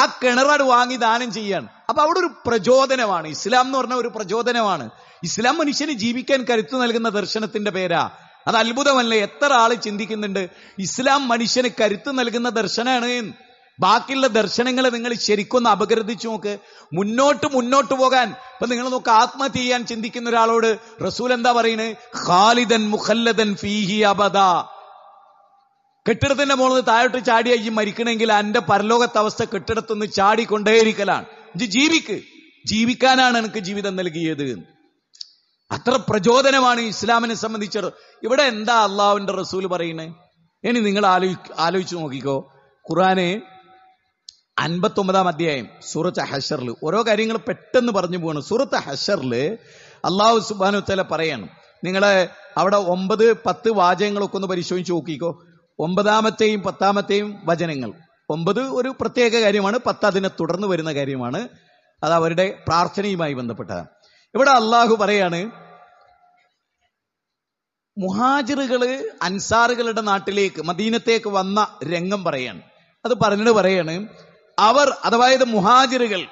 ആ കിണറാട് വാങ്ങി ദാനം ചെയ്യാണ് അപ്പൊ അവിടെ ഒരു പ്രചോദനമാണ് ഇസ്ലാം എന്ന് പറഞ്ഞ ഒരു പ്രചോദനമാണ് ഇസ്ലാം മനുഷ്യന് ജീവിക്കാൻ കരുത്തു നൽകുന്ന ദർശനത്തിന്റെ പേരാ അത് അത്ഭുതമല്ലേ എത്ര ആൾ ചിന്തിക്കുന്നുണ്ട് ഇസ്ലാം മനുഷ്യന് കരുത്ത് നൽകുന്ന ദർശനമാണ് ബാക്കിയുള്ള ദർശനങ്ങളെ നിങ്ങൾ ശരിക്കൊന്ന് അപഗ്രഥിച്ചു നോക്ക് മുന്നോട്ട് മുന്നോട്ട് പോകാൻ ഇപ്പൊ നിങ്ങൾ നോക്ക് ആത്മഹത്യ ചെയ്യാൻ ചിന്തിക്കുന്ന ഒരാളോട് റസൂൽ എന്താ പറയുന്നത് ഖാലിദൻ മുഖല്ലദൻ ഫീഹി അബദ കെട്ടിടത്തിന്റെ മുകളിൽ താഴോട്ട് ചാടിയായി മരിക്കണമെങ്കിൽ എന്റെ പരലോകത്തെ അവസ്ഥ കെട്ടിടത്തുനിന്ന് ചാടിക്കൊണ്ടേയിരിക്കലാണ് ജീവിക്ക് ജീവിക്കാനാണ് എനിക്ക് ജീവിതം നൽകിയത് അത്ര പ്രചോദനമാണ് ഇസ്ലാമിനെ സംബന്ധിച്ചത് ഇവിടെ എന്താ അള്ളാഹുവിന്റെ റസൂൽ പറയുന്നത് ഇനി നിങ്ങൾ ആലോചി ആലോചിച്ച് നോക്കിക്കോ ഖുറാനെ അൻപത്തി ഒമ്പതാം അധ്യായം സൂറത്ത് ഹഷറിൽ ഓരോ കാര്യങ്ങൾ പെട്ടെന്ന് പറഞ്ഞു പോകണം സൂറത്ത് ഹഷറിൽ അള്ളാഹു സുബാനു തല പറയണം നിങ്ങൾ അവിടെ ഒമ്പത് പത്ത് വാചകങ്ങളൊക്കെ ഒന്ന് പരിശോധിച്ച് നോക്കിക്കോ ഒമ്പതാമത്തെയും പത്താമത്തെയും വചനങ്ങൾ ഒമ്പത് ഒരു പ്രത്യേക കാര്യമാണ് പത്ത് അതിനെ തുടർന്ന് വരുന്ന കാര്യമാണ് അത് അവരുടെ പ്രാർത്ഥനയുമായി ബന്ധപ്പെട്ടതാണ് ഇവിടെ അള്ളാഹു പറയാണ് മുഹാജിറുകള് അൻസാറുകളുടെ നാട്ടിലേക്ക് മദീനത്തേക്ക് വന്ന രംഗം പറയാണ് അത് പറഞ്ഞിട്ട് പറയാണ് അവർ അഥവാ ഇത് മുഹാജിറുകൾ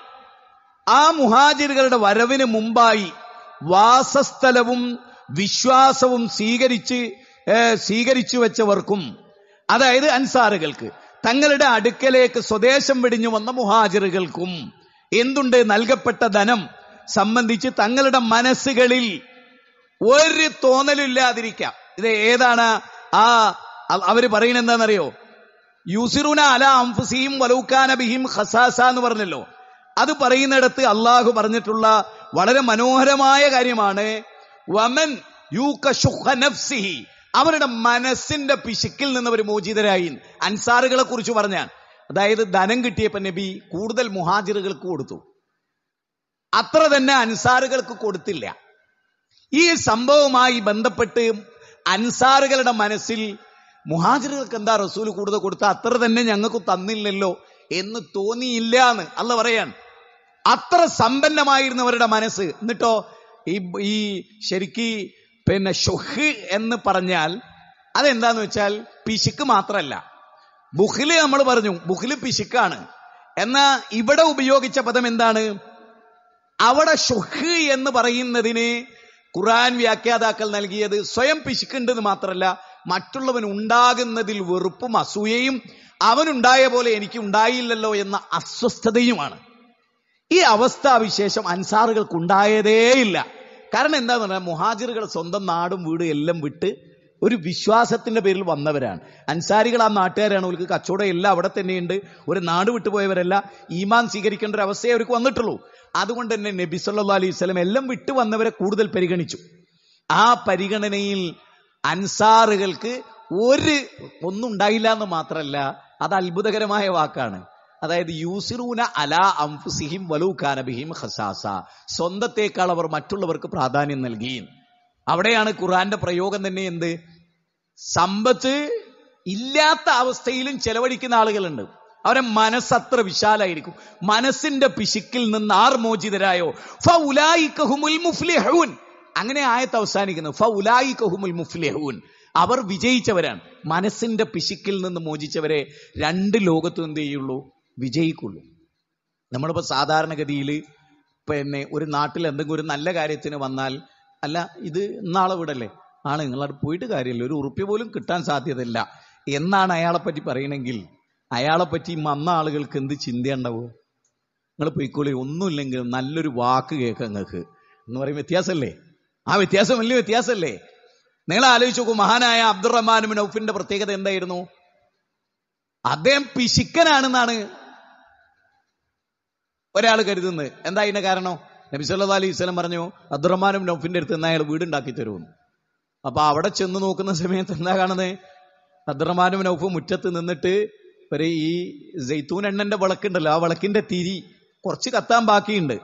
ആ മുഹാജിറുകളുടെ വരവിന് മുമ്പായി വാസസ്ഥലവും വിശ്വാസവും സ്വീകരിച്ച് സ്വീകരിച്ചു വെച്ചവർക്കും അതായത് അൻസാറുകൾക്ക് തങ്ങളുടെ അടുക്കലേക്ക് സ്വദേശം വെടിഞ്ഞു വന്ന മുഹാജിറുകൾക്കും എന്തുണ്ട് നൽകപ്പെട്ട ധനം സംബന്ധിച്ച് തങ്ങളുടെ മനസ്സുകളിൽ ഒരു തോന്നലില്ലാതിരിക്കാം ഇത് ഏതാണ് ആ അവര് പറയുന്നത് എന്താണെന്നറിയോ യുസിറുന അല അംഫുസീം വലൂക്കാന ബിഹിം ഖസാസ എന്ന് പറഞ്ഞല്ലോ അത് പറയുന്നിടത്ത് അള്ളാഹു പറഞ്ഞിട്ടുള്ള വളരെ മനോഹരമായ കാര്യമാണ് വമൻ നഫ്സിഹി അവരുടെ മനസ്സിന്റെ പിശുക്കിൽ നിന്ന് അവർ മോചിതരായി അൻസാറുകളെ കുറിച്ച് പറഞ്ഞാൽ അതായത് ധനം കിട്ടിയപ്പോ നബി കൂടുതൽ മുഹാജിറുകൾക്ക് കൊടുത്തു അത്ര തന്നെ അൻസാറുകൾക്ക് കൊടുത്തില്ല ഈ സംഭവവുമായി ബന്ധപ്പെട്ട് അൻസാറുകളുടെ മനസ്സിൽ മുഹാജിറുകൾക്ക് എന്താ റസൂൽ കൂടുതൽ കൊടുത്ത അത്ര തന്നെ ഞങ്ങൾക്ക് തന്നില്ലല്ലോ എന്ന് തോന്നിയില്ല എന്ന് അല്ല പറയാണ് അത്ര സമ്പന്നമായിരുന്നവരുടെ മനസ്സ് എന്നിട്ടോ ഈ ഈ ശരിക്ക് പിന്നെ ഷൊഹ് എന്ന് പറഞ്ഞാൽ അതെന്താന്ന് വെച്ചാൽ പിശുക്ക് മാത്രമല്ല ബുഹില് നമ്മൾ പറഞ്ഞു ബുഹില് പിശുക്കാണ് എന്നാ ഇവിടെ ഉപയോഗിച്ച പദം എന്താണ് അവിടെ ഷുഹ് എന്ന് പറയുന്നതിന് ഖുറാൻ വ്യാഖ്യാതാക്കൾ നൽകിയത് സ്വയം പിശുക്കുണ്ടെന്ന് മാത്രമല്ല മറ്റുള്ളവൻ ഉണ്ടാകുന്നതിൽ വെറുപ്പും അസൂയയും അവനുണ്ടായ പോലെ എനിക്ക് ഉണ്ടായില്ലല്ലോ എന്ന അസ്വസ്ഥതയുമാണ് ഈ അവസ്ഥാവിശേഷം അൻസാറുകൾക്ക് ഉണ്ടായതേയില്ല കാരണം എന്താന്ന് പറഞ്ഞാൽ മുഹാജിറുകൾ സ്വന്തം നാടും വീടും എല്ലാം വിട്ട് ഒരു വിശ്വാസത്തിന്റെ പേരിൽ വന്നവരാണ് അൻസാരികൾ ആ നാട്ടുകാരാണ് അവർക്ക് കച്ചവടം എല്ലാം അവിടെ തന്നെയുണ്ട് ഒരു നാട് വിട്ടുപോയവരല്ല ഈമാൻ സ്വീകരിക്കേണ്ട ഒരു അവസ്ഥയെ അവർക്ക് വന്നിട്ടുള്ളൂ അതുകൊണ്ട് തന്നെ നബി സല്ലാ അലൈഹി സ്വലം എല്ലാം വിട്ടു വന്നവരെ കൂടുതൽ പരിഗണിച്ചു ആ പരിഗണനയിൽ അൻസാറുകൾക്ക് ഒരു ഒന്നും ഉണ്ടായില്ല എന്ന് മാത്രമല്ല അത് അത്ഭുതകരമായ വാക്കാണ് അതായത് യൂസിറൂന അല അംഫുസിഹിം വലു കാനബിഹിം ഹസാസ സ്വന്തത്തേക്കാൾ അവർ മറ്റുള്ളവർക്ക് പ്രാധാന്യം നൽകി അവിടെയാണ് ഖുറാന്റെ പ്രയോഗം തന്നെ എന്ത് സമ്പത്ത് ഇല്ലാത്ത അവസ്ഥയിലും ചെലവഴിക്കുന്ന ആളുകളുണ്ട് അവരെ മനസ്സ് വിശാലായിരിക്കും മനസ്സിന്റെ പിശുക്കിൽ നിന്ന് ആർ മോചിതരായോ ഫൗലായിക്കഹുമുൽ മുഫ്ലിഹൂൻ അങ്ങനെ ആയത്ത് അവസാനിക്കുന്നു ഫൗലായിക്കഹുമുൽ മുഫ്ലിഹൂൻ അവർ വിജയിച്ചവരാണ് മനസ്സിന്റെ പിശുക്കിൽ നിന്ന് മോചിച്ചവരെ രണ്ട് ലോകത്തും എന്ത് ചെയ്യുള്ളൂ വിജയിക്കുള്ളൂ നമ്മളിപ്പോ സാധാരണഗതിയിൽ പിന്നെ ഒരു നാട്ടിൽ എന്തെങ്കിലും ഒരു നല്ല കാര്യത്തിന് വന്നാൽ അല്ല ഇത് നാളെ വിടല്ലേ ആണ് നിങ്ങളവിടെ പോയിട്ട് കാര്യമില്ല ഒരു ഉറുപ്പ്യ പോലും കിട്ടാൻ സാധ്യതയില്ല എന്നാണ് അയാളെ പറ്റി പറയണമെങ്കിൽ അയാളെ പറ്റി വന്ന ആളുകൾക്ക് എന്ത് ചിന്തയുണ്ടാവും നിങ്ങൾ പൊയ്ക്കോളി ഒന്നുമില്ലെങ്കിൽ നല്ലൊരു വാക്ക് കേൾക്കാം നിങ്ങൾക്ക് എന്ന് പറയും വ്യത്യാസമല്ലേ ആ വ്യത്യാസം വലിയ വ്യത്യാസമല്ലേ നിങ്ങൾ ആലോചിച്ച് നോക്കൂ മഹാനായ അബ്ദുറഹ്മാനും നൌഫിന്റെ പ്രത്യേകത എന്തായിരുന്നു അദ്ദേഹം പിശുക്കനാണെന്നാണ് ഒരാൾ കരുതുന്നത് എന്താ അതിന്റെ കാരണം നബി സല്ലാ അലൈഹി സ്വലം പറഞ്ഞു അബ്ദുറഹ്മാനും നൌഫിന്റെ അടുത്ത് നിന്ന് അയാൾ വീടുണ്ടാക്കി തരുമെന്ന് അപ്പൊ അവിടെ ചെന്ന് നോക്കുന്ന സമയത്ത് എന്താ കാണുന്നത് അബ്ദുറഹ്മാനും നൌഫ് മുറ്റത്ത് നിന്നിട്ട് ഇവര് ഈ ജെയ്ത്തൂൻ എണ്ണന്റെ വിളക്കുണ്ടല്ലോ ആ വിളക്കിന്റെ തിരി കുറച്ച് കത്താൻ ബാക്കിയുണ്ട്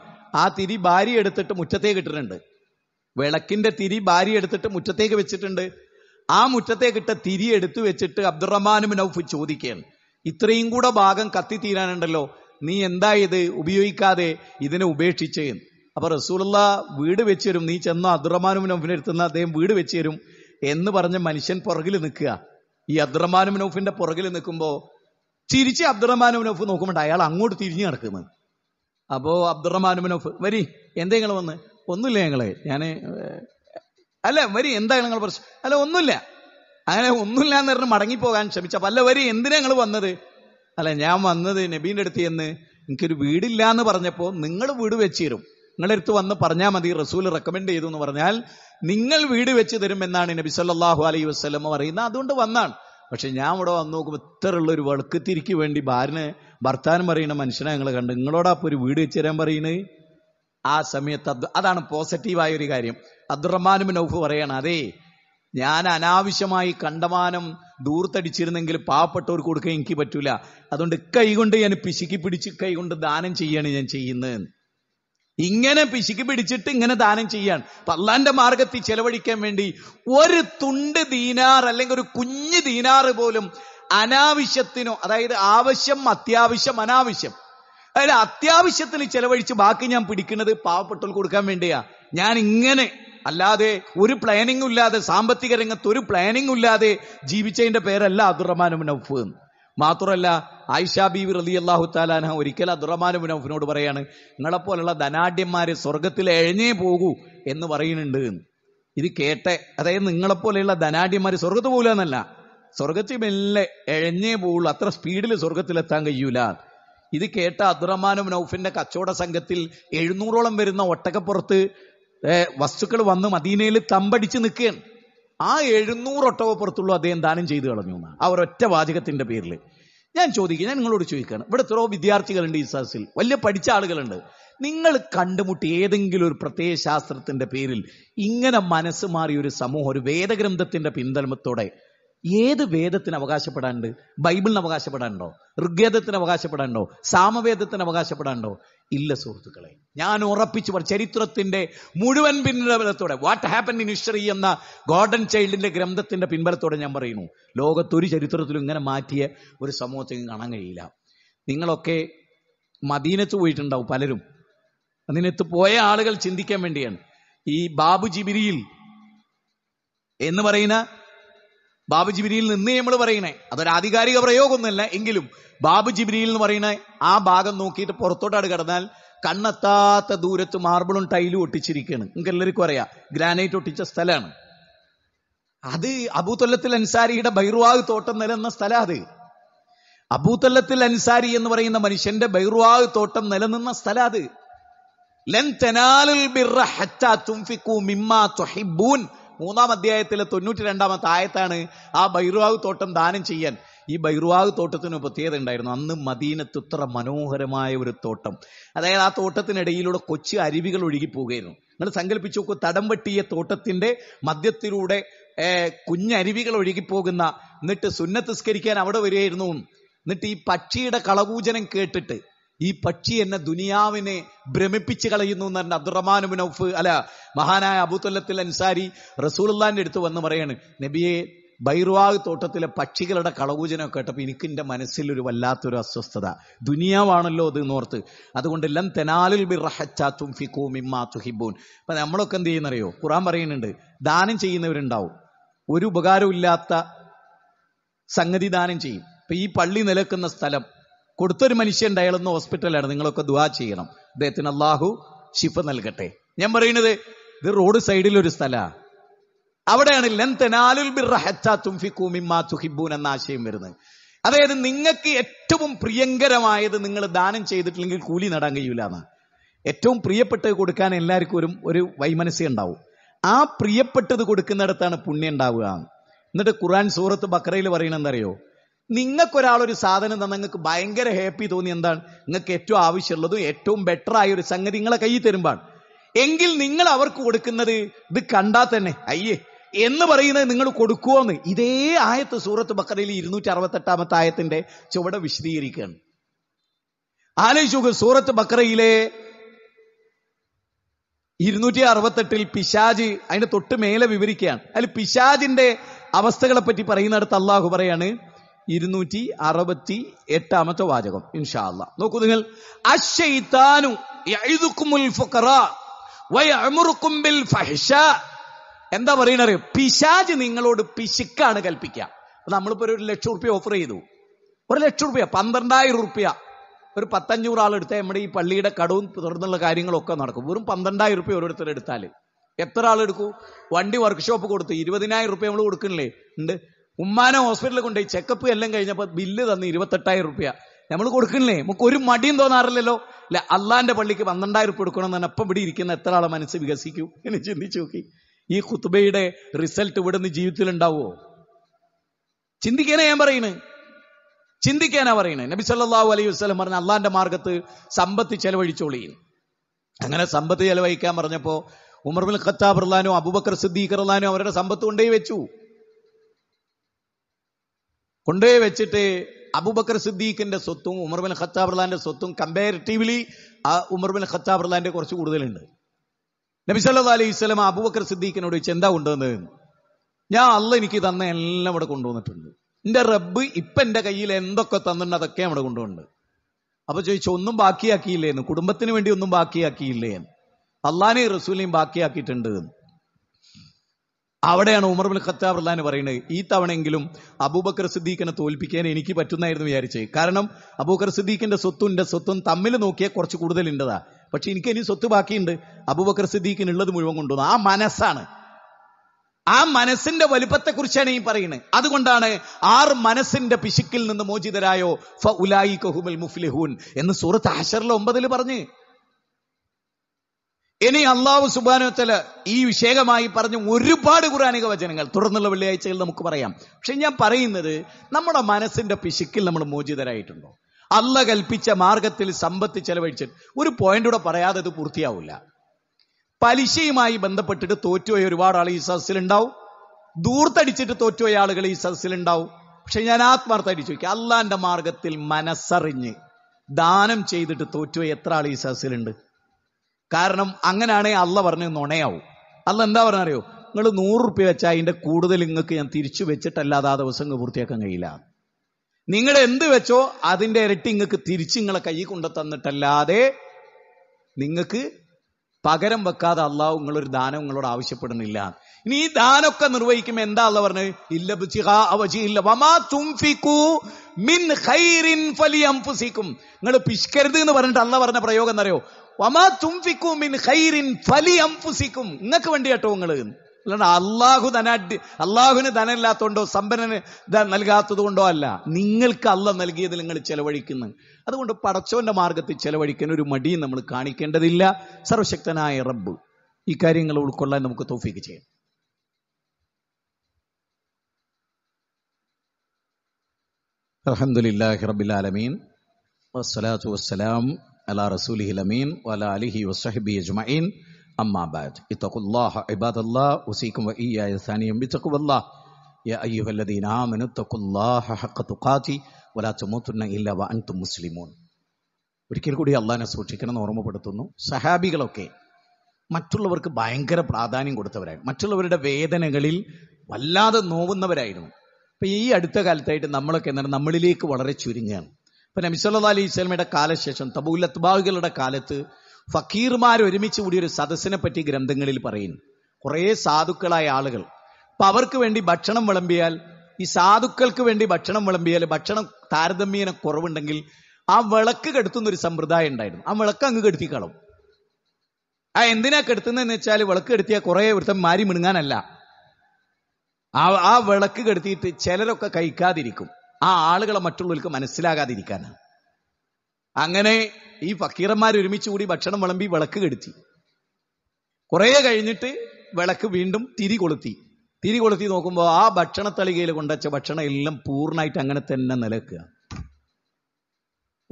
ആ തിരി ഭാര്യ എടുത്തിട്ട് മുറ്റത്തേക്ക് ഇട്ടിട്ടുണ്ട് വിളക്കിന്റെ തിരി ഭാര്യ എടുത്തിട്ട് മുറ്റത്തേക്ക് വെച്ചിട്ടുണ്ട് ആ മുറ്റത്തേക്ക് ഇട്ട തിരി എടുത്തു വെച്ചിട്ട് അബ്ദുറഹ്മാനും നൌഫ് ചോദിക്കുകയാണ് ഇത്രയും കൂടെ ഭാഗം കത്തി തീരാനുണ്ടല്ലോ നീ എന്താ ഇത് ഉപയോഗിക്കാതെ ഇതിനെ ഉപേക്ഷിച്ച് അപ്പൊ റസൂലുള്ള വീട് വെച്ച് തരും നീ ചെന്ന അബ്ദുറഹ്മാനും നൌഫിനെ എടുത്തുന്ന അദ്ദേഹം വീട് വെച്ച് തരും എന്ന് പറഞ്ഞ മനുഷ്യൻ പുറകിൽ നിൽക്കുക ഈ അബ്ദുറഹ്മാനും നൌഫിന്റെ പുറകിൽ നിൽക്കുമ്പോൾ ചിരിച്ച് അബ്ദുറഹ്മാൻ മുനഫ് നോക്കുമ്പോൾ അയാൾ അങ്ങോട്ട് തിരിഞ്ഞു നടക്കുന്നത് അപ്പോൾ അബ്ദുറഹ്മാൻ മുനഫ് വരി എന്താ നിങ്ങൾ വന്ന് ഒന്നുമില്ല ഞങ്ങളെ ഞാൻ അല്ല വരി എന്താ നിങ്ങൾ പ്രശ്നം അല്ല ഒന്നുമില്ല അങ്ങനെ ഒന്നുമില്ല എന്ന് പറഞ്ഞ് മടങ്ങിപ്പോകാൻ ശ്രമിച്ചപ്പോൾ അല്ല വരി എന്തിനാ നിങ്ങൾ വന്നത് അല്ല ഞാൻ വന്നത് നബീന്റെ അടുത്ത് എന്ന് എനിക്കൊരു വീടില്ല എന്ന് പറഞ്ഞപ്പോൾ നിങ്ങൾ വീട് വെച്ച് തരും നിങ്ങളുടെ അടുത്ത് വന്ന് പറഞ്ഞാൽ മതി റസൂൽ റെക്കമെൻഡ് ചെയ്തു എന്ന് പറഞ്ഞാൽ നിങ്ങൾ വീട് വെച്ച് തരും എന്നാണ് നബി സല്ലാഹു അലൈഹി വസ്ലം പറയുന്നത് അതുകൊണ്ട് വന്നാണ് പക്ഷെ ഞാൻ ഇവിടെ വന്ന് നോക്കുമ്പോൾ ഉള്ള ഒരു വെളുക്കത്തിരിക്ക് വേണ്ടി ഭാര്യന് ഭർത്താനം പറയുന്ന മനുഷ്യനെ ഞങ്ങൾ കണ്ട് നിങ്ങളോടൊപ്പം ഒരു വീട് വെച്ച് തരാൻ പറയുന്നത് ആ സമയത്ത് അതാണ് പോസിറ്റീവായ ഒരു കാര്യം അബ്ദുറഹ്മാനും നൗഫ് പറയണം അതെ ഞാൻ അനാവശ്യമായി കണ്ടമാനം ദൂർത്തടിച്ചിരുന്നെങ്കിൽ പാവപ്പെട്ടവർക്ക് കൊടുക്കാൻ എനിക്ക് പറ്റൂല അതുകൊണ്ട് കൈകൊണ്ട് ഞാൻ പിശുക്കി പിടിച്ച് കൈകൊണ്ട് ദാനം ചെയ്യാണ് ഞാൻ ചെയ്യുന്നത് ഇങ്ങനെ പിശുക്ക് പിടിച്ചിട്ട് ഇങ്ങനെ ദാനം ചെയ്യാണ് പള്ളാന്റെ മാർഗത്തിൽ ചെലവഴിക്കാൻ വേണ്ടി ഒരു തുണ്ട് ദീനാർ അല്ലെങ്കിൽ ഒരു കുഞ്ഞ് ദീനാർ പോലും അനാവശ്യത്തിനോ അതായത് ആവശ്യം അത്യാവശ്യം അനാവശ്യം അതായത് അത്യാവശ്യത്തിന് ചെലവഴിച്ച് ബാക്കി ഞാൻ പിടിക്കുന്നത് പാവപ്പെട്ടവർക്ക് കൊടുക്കാൻ വേണ്ടിയാ ഞാൻ ഇങ്ങനെ അല്ലാതെ ഒരു പ്ലാനിങ്ങും ഇല്ലാതെ സാമ്പത്തിക രംഗത്ത് ഒരു പ്ലാനിങ്ങും ഇല്ലാതെ ജീവിച്ചതിന്റെ പേരല്ല അബ്ദുറഹ്മാൻ നൌഫ് മാത്രമല്ല ആയിഷാ ബീവി റലി അള്ളാഹു താലാന ഒരിക്കൽ അബ്ദുറഹ്മാൻ ഔഫിനോട് പറയാണ് നിങ്ങളെപ്പോലുള്ള ധനാഢ്യന്മാർ സ്വർഗത്തിൽ എഴഞ്ഞേ പോകൂ എന്ന് പറയുന്നുണ്ട് ഇത് കേട്ടെ അതായത് നിങ്ങളെപ്പോലെയുള്ള ധനാഢ്യന്മാര് സ്വർഗത്ത് പോകില്ല എന്നല്ല സ്വർഗത്തിൽ മെല്ലെ എഴഞ്ഞേ പോകുള്ളൂ അത്ര സ്പീഡിൽ സ്വർഗത്തിലെത്താൻ കഴിയൂല ഇത് കേട്ട അബ്ദുറഹ്മാനും നൌഫിന്റെ കച്ചവട സംഘത്തിൽ എഴുന്നൂറോളം വരുന്ന ഒട്ടകപ്പുറത്ത് വസ്തുക്കൾ വന്ന് മദീനയിൽ തമ്പടിച്ച് നിൽക്കുകയാണ് ആ എഴുന്നൂറ് ഒട്ടകപ്പുറത്തുള്ളൂ അദ്ദേഹം ദാനം ചെയ്തു കളഞ്ഞു ആ ഒരൊറ്റ വാചകത്തിന്റെ പേരിൽ ഞാൻ ചോദിക്കുക ഞാൻ നിങ്ങളോട് ചോദിക്കുകയാണ് ഇവിടെ എത്രയോ വിദ്യാർത്ഥികളുണ്ട് ഈ സദസ്സിൽ വലിയ പഠിച്ച ആളുകളുണ്ട് നിങ്ങൾ കണ്ടുമുട്ടി ഏതെങ്കിലും ഒരു പ്രത്യേക ശാസ്ത്രത്തിന്റെ പേരിൽ ഇങ്ങനെ മനസ്സ് മാറിയ ഒരു സമൂഹം ഒരു വേദഗ്രന്ഥത്തിന്റെ പിന്തലമത്തോടെ ഏത് വേദത്തിന് അവകാശപ്പെടാനുണ്ട് ബൈബിളിന് അവകാശപ്പെടാനുണ്ടോ ഋഗ്വേദത്തിന് അവകാശപ്പെടാനുണ്ടോ സാമവേദത്തിന് അവകാശപ്പെടാനുണ്ടോ ഇല്ല സുഹൃത്തുക്കളെ ഞാൻ ഉറപ്പിച്ചു പറഞ്ഞു ചരിത്രത്തിന്റെ മുഴുവൻ പിൻബലത്തോടെ വാട്ട് ഹാപ്പൻ ഇൻ ഹിസ്റ്ററി എന്ന ഗോഡൻ ചൈൽഡിന്റെ ഗ്രന്ഥത്തിന്റെ പിൻബലത്തോടെ ഞാൻ പറയുന്നു ലോകത്തൊരു ചരിത്രത്തിലും ഇങ്ങനെ മാറ്റിയ ഒരു സമൂഹത്തിന് കാണാൻ കഴിയില്ല നിങ്ങളൊക്കെ മദീനത്ത് പോയിട്ടുണ്ടാവും പലരും അതിനകത്ത് പോയ ആളുകൾ ചിന്തിക്കാൻ വേണ്ടിയാണ് ഈ ബാബു ജിബിരിയിൽ എന്ന് പറയുന്ന ബാബു ജിബിരിയിൽ നിന്ന് നമ്മൾ പറയണേ അതൊരു ആധികാരിക പ്രയോഗമൊന്നുമല്ല എങ്കിലും ബാബു ജിബിരിയിൽ എന്ന് പറയണ ആ ഭാഗം നോക്കിയിട്ട് പുറത്തോട്ടാണ് കിടന്നാൽ കണ്ണെത്താത്ത ദൂരത്ത് മാർബിളും ടൈലും ഒട്ടിച്ചിരിക്കുകയാണ് നിങ്ങൾക്ക് എല്ലാവർക്കും അറിയാം ഗ്രാനൈറ്റ് ഒട്ടിച്ച സ്ഥലമാണ് അത് അബൂതൊല്ലത്തിൽ അൻസാരിയുടെ ബൈർവാഗ് തോട്ടം നിലനിന്ന സ്ഥലം അത് അബൂതൊല്ലത്തിൽ അൻസാരി എന്ന് പറയുന്ന മനുഷ്യന്റെ ബൈർവാഗ് തോട്ടം നിലനിന്ന സ്ഥലം അത് ലൻ തെനാലുൽ ബിർറ ഹറ്റാ തുംഫിക്കൂ മിമ്മാ തുഹിബൂൻ മൂന്നാം അധ്യായത്തിലെ തൊണ്ണൂറ്റി രണ്ടാമത്തെ ആയത്താണ് ആ ബൈറുവാവ് തോട്ടം ദാനം ചെയ്യാൻ ഈ ബൈറുവാവ് തോട്ടത്തിന് പ്രത്യേകത ഉണ്ടായിരുന്നു അന്ന് മദീനത്ത് ഇത്ര മനോഹരമായ ഒരു തോട്ടം അതായത് ആ തോട്ടത്തിനിടയിലൂടെ കൊച്ചു അരുവികൾ ഒഴുകിപ്പോകുകയായിരുന്നു നിങ്ങൾ സങ്കല്പിച്ചു നോക്കൂ തടം വെട്ടിയ തോട്ടത്തിന്റെ മധ്യത്തിലൂടെ കുഞ്ഞരുവികൾ ഒഴുകിപ്പോകുന്ന എന്നിട്ട് സുന്നത്തിസ്കരിക്കാൻ അവിടെ വരികയായിരുന്നു എന്നിട്ട് ഈ പക്ഷിയുടെ കളകൂചനം കേട്ടിട്ട് ഈ പക്ഷി എന്നെ ദുനിയാവിനെ ഭ്രമിപ്പിച്ചു കളയുന്നു എന്ന് പറഞ്ഞ അബ്ദുറഹ്മാൻ ഔഫ് അല്ല മഹാനായ അബൂത്തുല്ലത്തിൽ അൻസാരി റസൂൽല്ലാന്റെ അടുത്ത് വന്ന് പറയാണ് നബിയെ ബൈർവാഗ് തോട്ടത്തിലെ പക്ഷികളുടെ കളവൂചനമൊക്കെ കേട്ടപ്പോൾ എനിക്ക് എൻ്റെ മനസ്സിൽ ഒരു വല്ലാത്തൊരു അസ്വസ്ഥത ദുനിയാവാണല്ലോ അത് നോർത്ത് അതുകൊണ്ട് എല്ലാം തെനാലിൽ ബിറഹച്ചാത്തും ഫിക്കൂ മിമ്മാ തുഹിബൂൻ അപ്പൊ നമ്മളൊക്കെ എന്ത് ചെയ്യുന്നറിയോ ഖുറാൻ പറയുന്നുണ്ട് ദാനം ചെയ്യുന്നവരുണ്ടാവും ഒരു ഉപകാരമില്ലാത്ത സംഗതി ദാനം ചെയ്യും ഇപ്പം ഈ പള്ളി നിലക്കുന്ന സ്ഥലം കൊടുത്തൊരു മനുഷ്യൻ അയാളൊന്ന് ഹോസ്പിറ്റലാണ് നിങ്ങളൊക്കെ ദുവാ ചെയ്യണം അദ്ദേഹത്തിന് അള്ളാഹു ഷിഫ നൽകട്ടെ ഞാൻ പറയുന്നത് ഇത് റോഡ് സൈഡിൽ ഒരു സ്ഥലമാണ് അവിടെയാണ് എന്ന ആശയം വരുന്നത് അതായത് നിങ്ങൾക്ക് ഏറ്റവും പ്രിയങ്കരമായത് നിങ്ങൾ ദാനം ചെയ്തിട്ടില്ലെങ്കിൽ കൂലി നടാൻ കഴിയില്ല എന്നാണ് ഏറ്റവും പ്രിയപ്പെട്ടത് കൊടുക്കാൻ എല്ലാവർക്കും ഒരു ഒരു വൈമനസ്യം ഉണ്ടാവും ആ പ്രിയപ്പെട്ടത് കൊടുക്കുന്നിടത്താണ് പുണ്യം ഉണ്ടാവുക എന്നിട്ട് ഖുറാൻ സൂറത്ത് ബക്രയിൽ പറയണെന്നറിയോ നിങ്ങൾക്കൊരാൾ ഒരു സാധനം തന്നെ നിങ്ങൾക്ക് ഭയങ്കര ഹാപ്പി തോന്നി എന്താണ് നിങ്ങൾക്ക് ഏറ്റവും ആവശ്യമുള്ളതും ഏറ്റവും ബെറ്റർ ആയ ഒരു സംഗതി നിങ്ങളെ കയ്യിൽ തരുമ്പാണ് എങ്കിൽ നിങ്ങൾ അവർക്ക് കൊടുക്കുന്നത് ഇത് കണ്ടാൽ തന്നെ അയ്യേ എന്ന് പറയുന്നത് നിങ്ങൾ കൊടുക്കുമോന്ന് ഇതേ ആയത്ത് സൂറത്ത് ബക്കറയിൽ ഇരുന്നൂറ്റി അറുപത്തെട്ടാമത്തെ ആയത്തിന്റെ ചുവടെ വിശദീകരിക്കുകയാണ് ആലോചിച്ചു സൂറത്ത് ബക്കറയിലെ ഇരുന്നൂറ്റി അറുപത്തെട്ടിൽ പിശാജ് അതിന്റെ തൊട്ട് മേലെ വിവരിക്കുകയാണ് അതിൽ പിശാജിന്റെ അവസ്ഥകളെ പറ്റി പറയുന്നിടത്ത് അള്ളാഹു പറയാണ് ഇരുന്നൂറ്റി അറുപത്തി എട്ടാമത്തെ വാചകം ഇൻഷാ അല്ല നോക്കൂ നിങ്ങൾ അശൈത്താനു എന്താ പറയണത് പിശാജ് നിങ്ങളോട് പിശുക്കാണ് കൽപ്പിക്കുക നമ്മളിപ്പോ ഒരു ലക്ഷം റുപ്യ ഓഫർ ചെയ്തു ഒരു ലക്ഷം റുപ്യ പന്ത്രണ്ടായിരം റുപ്യ ഒരു പത്തഞ്ഞൂറ് ആളെടുത്ത നമ്മുടെ ഈ പള്ളിയുടെ കടവും തുടർന്നുള്ള കാര്യങ്ങളൊക്കെ നടക്കും വെറും പന്ത്രണ്ടായിരം റുപ്യ ഓരോരുത്തരെടുത്താൽ എത്ര ആളെടുക്കൂ വണ്ടി വർക്ക്ഷോപ്പ് കൊടുത്തു ഇരുപതിനായിരം റുപ്യ നമ്മൾ കൊടുക്കണില്ലേ ഉണ്ട് ഉമ്മാനെ ഹോസ്പിറ്റലിൽ കൊണ്ടുപോയി ചെക്കപ്പ് എല്ലാം കഴിഞ്ഞപ്പോൾ ബില്ല് തന്ന് ഇരുപത്തെട്ടായിരം റുപ്യ നമ്മൾ കൊടുക്കണില്ലേ നമുക്ക് ഒരു മടിയും തോന്നാറില്ലല്ലോ അല്ല അള്ളാന്റെ പള്ളിക്ക് പന്ത്രണ്ടായിരം റുപ്യ കൊടുക്കണം എന്ന് അപ്പം ഇവിടെ ഇരിക്കുന്ന എത്ര ആളെ മനസ്സ് വികസിക്കൂ എന്ന് ചിന്തിച്ചു നോക്കി ഈ കുത്തുബയുടെ റിസൾട്ട് ഇവിടുന്ന് ജീവിതത്തിൽ ഉണ്ടാവുമോ ചിന്തിക്കാനാ ഞാൻ പറയുന്നത് ചിന്തിക്കാനാ പറയുന്നത് നബി സല്ലാ അലൈഹി വസ്ലം പറഞ്ഞ അള്ളാന്റെ മാർഗത്ത് സമ്പത്ത് ചെലവഴിച്ചോളി അങ്ങനെ സമ്പത്ത് ചെലവഴിക്കാൻ പറഞ്ഞപ്പോ ഉമർബുൽ ഖത്താബ് ഇർലാനും അബുബക്കർ സിദ്ദീഖ് ഇർലാനും അവരുടെ സമ്പത്ത് കൊണ്ടേ വെച്ചു കൊണ്ടേ വെച്ചിട്ട് അബുബക്കർ സിദ്ദീഖിന്റെ സ്വത്തും ഉമർ ബിൻ ഖത്താബ് ഖത്താബ്ലാന്റെ സ്വത്തും കമ്പാരിറ്റീവ്ലി ആ ഉമർ ബിൻ ഖത്താബ് ഖത്താബ്ലാന്റെ കുറച്ച് കൂടുതലുണ്ട് നബി സല്ലല്ലാഹു അലൈഹി വസല്ലം അബൂബക്കർ സിദ്ദീഖിനോട് ചോദിച്ചു എന്താ കൊണ്ടുവന്നത് ഞാൻ അല്ല എനിക്ക് തന്ന എല്ലാം ഇവിടെ കൊണ്ടുവന്നിട്ടുണ്ട് എന്റെ റബ്ബ് ഇപ്പൊ എന്റെ കയ്യിൽ എന്തൊക്കെ തന്നിട്ടുണ്ട് അതൊക്കെ അവിടെ കൊണ്ടുവന്നിട്ടുണ്ട് അപ്പൊ ചോദിച്ചു ഒന്നും ബാക്കിയാക്കിയില്ലേന്ന് കുടുംബത്തിന് വേണ്ടി ഒന്നും ബാക്കിയാക്കിയില്ലേ അള്ളാനെയും റസൂലിനെയും ബാക്കിയാക്കിയിട്ടുണ്ട് അവിടെയാണ് ഉമർ ബിൻ ഖത്താബ് റല്ലാന്ന് പറയുന്നത് ഈ തവണയെങ്കിലും അബൂബക്കർ സിദ്ദീഖിനെ തോൽപ്പിക്കാൻ എനിക്ക് പറ്റുന്നായിരുന്നു വിചാരിച്ച് കാരണം അബൂബക്കർ സിദ്ദീഖിന്റെ സ്വത്തും എന്റെ സ്വത്തും തമ്മിൽ നോക്കിയാൽ കുറച്ച് കൂടുതൽ ഉണ്ടതാ പക്ഷെ എനിക്ക് ഇനി സ്വത്ത് ബാക്കിയുണ്ട് അബൂബക്കർ സിദ്ദീഖിന് ഉള്ളത് മുഴുവൻ കൊണ്ടുവന്നു ആ മനസ്സാണ് ആ മനസ്സിന്റെ വലുപ്പത്തെക്കുറിച്ചാണ് ഈ പറയുന്നത് അതുകൊണ്ടാണ് ആർ മനസ്സിന്റെ പിശുക്കിൽ നിന്ന് മോചിതരായോ ഫ ഉലായി കഹുമൽ മുഫ്ലിഹൂൻ എന്ന് സൂറത്ത് ആശറിലെ ഒമ്പതിൽ പറഞ്ഞ് ഇനി അള്ളാഹു സുബാനോത്തല ഈ വിഷയകമായി പറഞ്ഞ ഒരുപാട് കുറാനിക വചനങ്ങൾ തുടർന്നുള്ള വെള്ളിയാഴ്ചയിൽ നമുക്ക് പറയാം പക്ഷെ ഞാൻ പറയുന്നത് നമ്മുടെ മനസ്സിന്റെ പിശുക്കിൽ നമ്മൾ മോചിതരായിട്ടുണ്ടോ അല്ല കൽപ്പിച്ച മാർഗത്തിൽ സമ്പത്ത് ചെലവഴിച്ച് ഒരു പോയിന്റ് കൂടെ പറയാതെ ഇത് പൂർത്തിയാവില്ല പലിശയുമായി ബന്ധപ്പെട്ടിട്ട് തോറ്റുപോയ ഒരുപാട് ആൾ ഈ ഉണ്ടാവും ദൂർത്തടിച്ചിട്ട് തോറ്റുപോയ ആളുകൾ ഈ ഉണ്ടാവും പക്ഷെ ഞാൻ അടിച്ചു ചോദിക്കുക അള്ളാന്റെ മാർഗത്തിൽ മനസ്സറിഞ്ഞ് ദാനം ചെയ്തിട്ട് തോറ്റുപോയ എത്ര ആൾ ഈ സദസ്സിലുണ്ട് കാരണം അങ്ങനെയാണെ അല്ല പറഞ്ഞ് നുണയാവും അല്ല എന്താ പറഞ്ഞറിയോ നിങ്ങൾ നൂറ് റുപ്യ വെച്ചാൽ അതിന്റെ കൂടുതൽ നിങ്ങൾക്ക് ഞാൻ തിരിച്ചു വെച്ചിട്ടല്ല അതാ ദിവസം പൂർത്തിയാക്കാൻ കഴിയില്ല നിങ്ങൾ എന്ത് വെച്ചോ അതിന്റെ ഇരട്ടി നിങ്ങൾക്ക് തിരിച്ച് നിങ്ങളെ കൈ കൊണ്ടു തന്നിട്ടല്ലാതെ നിങ്ങൾക്ക് പകരം വെക്കാതെ അള്ളാഹു നിങ്ങളൊരു ദാനം നിങ്ങളോട് ആവശ്യപ്പെടുന്നില്ല ഇനി ഈ ദാനമൊക്കെ നിർവഹിക്കുമ്പോ എന്താ അല്ല പറഞ്ഞത് ഇല്ല നിങ്ങൾ പിഷ്കരുത് എന്ന് പറഞ്ഞിട്ട് അല്ല പറഞ്ഞ പ്രയോഗം എന്നറിയോ നിങ്ങൾക്ക് വേണ്ടി കേട്ടോ നിങ്ങൾ അല്ലാണ്ട് അള്ളാഹു ധന അള്ളാഹുവിന് ധനമില്ലാത്തതുകൊണ്ടോ സമ്പന്നന് നൽകാത്തത് കൊണ്ടോ അല്ല നിങ്ങൾക്ക് അല്ല നൽകിയതിൽ നിങ്ങൾ ചെലവഴിക്കുന്നു അതുകൊണ്ട് പടച്ചോന്റെ മാർഗത്തിൽ ചെലവഴിക്കാൻ ഒരു മടിയും നമ്മൾ കാണിക്കേണ്ടതില്ല സർവശക്തനായ റബ്ബ് ഈ കാര്യങ്ങൾ ഉൾക്കൊള്ളാൻ നമുക്ക് തോഫിക്ക് ചെയ്യാം അലഹമുല്ലാഹി റബിലാലമീൻ വസ്സലാത്തു വസ്സലാം അലാ റസൂലിഹി അമീൻ وعلى അലിഹി وصحبه أجمعين അമ്മാ بعد ഇത്തഖുല്ലാഹ الله عباد الله أوصيكم وإياي ثانيا بتقوى الله يا أيها الذين آمنوا اتقوا الله حق تقاته ولا تموتن ഒരിക്കൽ കൂടി അള്ളാഹിനെ സൂക്ഷിക്കണമെന്ന് ഓർമ്മപ്പെടുത്തുന്നു സഹാബികളൊക്കെ മറ്റുള്ളവർക്ക് ഭയങ്കര പ്രാധാന്യം കൊടുത്തവരായിരുന്നു മറ്റുള്ളവരുടെ വേദനകളിൽ വല്ലാതെ നോവുന്നവരായിരുന്നു ഇപ്പം ഈ അടുത്ത കാലത്തായിട്ട് നമ്മളൊക്കെ എന്താണ് നമ്മളിലേക്ക് വളരെ ചുരുങ്ങുകയാണ് ഇപ്പൊ നബിസല്ലാ അലൈഹി സ്വലമയുടെ കാലശേഷം തബൂൽ അത്ബാഹുകളുടെ കാലത്ത് ഫക്കീർമാർ ഒരുമിച്ച് കൂടി ഒരു സദസ്സിനെ പറ്റി ഗ്രന്ഥങ്ങളിൽ പറയുന്നു കുറേ സാധുക്കളായ ആളുകൾ അപ്പൊ അവർക്ക് വേണ്ടി ഭക്ഷണം വിളമ്പിയാൽ ഈ സാധുക്കൾക്ക് വേണ്ടി ഭക്ഷണം വിളമ്പിയാൽ ഭക്ഷണം താരതമ്യേന കുറവുണ്ടെങ്കിൽ ആ വിളക്ക് കെടുത്തുന്ന ഒരു സമ്പ്രദായം ഉണ്ടായിരുന്നു ആ വിളക്ക് അങ്ങ് കെടുത്തിക്കളവും ആ എന്തിനാ കെടുത്തുന്നതെന്ന് വെച്ചാൽ വിളക്ക് കെടുത്തിയാൽ കുറെ വൃത്തം മാരി മിണുങ്ങാനല്ല ആ ആ വിളക്ക് കെടുത്തിയിട്ട് ചിലരൊക്കെ കഴിക്കാതിരിക്കും ആ ആളുകളെ മറ്റുള്ളവർക്ക് മനസ്സിലാകാതിരിക്കാനാണ് അങ്ങനെ ഈ ഫക്കീറന്മാർ ഒരുമിച്ച് കൂടി ഭക്ഷണം വിളമ്പി വിളക്ക് കെടുത്തി കുറേ കഴിഞ്ഞിട്ട് വിളക്ക് വീണ്ടും തിരി കൊളുത്തി തിരി കൊളുത്തി നോക്കുമ്പോൾ ആ ഭക്ഷണത്തളികയിൽ കൊണ്ടുവച്ച ഭക്ഷണം എല്ലാം പൂർണ്ണമായിട്ട് അങ്ങനെ തന്നെ നിലക്കുക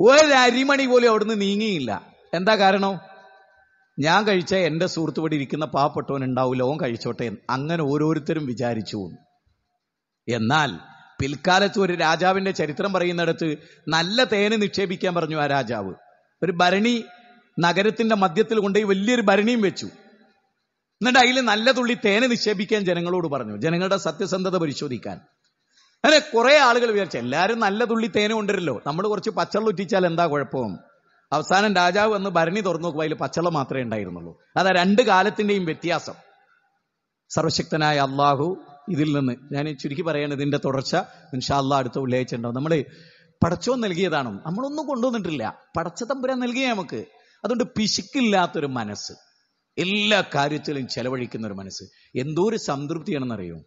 ഒരരിമണി പോലും അവിടുന്ന് നീങ്ങിയില്ല എന്താ കാരണം ഞാൻ കഴിച്ച എൻ്റെ സുഹൃത്തുപടി ഇരിക്കുന്ന പാവപ്പെട്ടവൻ ഉണ്ടാവൂലോ കഴിച്ചോട്ടെ അങ്ങനെ ഓരോരുത്തരും വിചാരിച്ചു എന്നാൽ പിൽക്കാലത്ത് ഒരു രാജാവിന്റെ ചരിത്രം പറയുന്നിടത്ത് നല്ല തേന് നിക്ഷേപിക്കാൻ പറഞ്ഞു ആ രാജാവ് ഒരു ഭരണി നഗരത്തിന്റെ മധ്യത്തിൽ കൊണ്ടുപോയി വലിയൊരു ഭരണിയും വെച്ചു എന്നിട്ട് അതിൽ നല്ല തുള്ളി തേന് നിക്ഷേപിക്കാൻ ജനങ്ങളോട് പറഞ്ഞു ജനങ്ങളുടെ സത്യസന്ധത പരിശോധിക്കാൻ അങ്ങനെ കുറെ ആളുകൾ വിചാരിച്ചു എല്ലാവരും നല്ല തുള്ളി തേന് കൊണ്ടുവരല്ലോ നമ്മൾ കുറച്ച് പച്ചള്ള ഉറ്റിച്ചാൽ എന്താ കുഴപ്പം അവസാനം രാജാവ് വന്ന് ഭരണി തുറന്നു നോക്കുമ്പോൾ അതിൽ പച്ചവെള്ളം മാത്രമേ ഉണ്ടായിരുന്നുള്ളൂ അതാ രണ്ട് കാലത്തിന്റെയും വ്യത്യാസം സർവശക്തനായ അള്ളാഹു ഇതിൽ നിന്ന് ഞാൻ ചുരുക്കി പറയാണ് ഇതിന്റെ തുടർച്ച ഇൻഷാല്ല അടുത്ത വെള്ളിയാഴ്ച ഉണ്ടാവും നമ്മൾ പടച്ചോൻ നൽകിയതാണ് നമ്മളൊന്നും കൊണ്ടുവന്നിട്ടില്ല പടച്ച തമ്പുരാൻ നൽകിയ നമുക്ക് അതുകൊണ്ട് പിശുക്കില്ലാത്തൊരു മനസ്സ് എല്ലാ കാര്യത്തിലും ചെലവഴിക്കുന്ന ഒരു മനസ്സ് എന്തോ ഒരു സംതൃപ്തിയാണെന്നറിയോ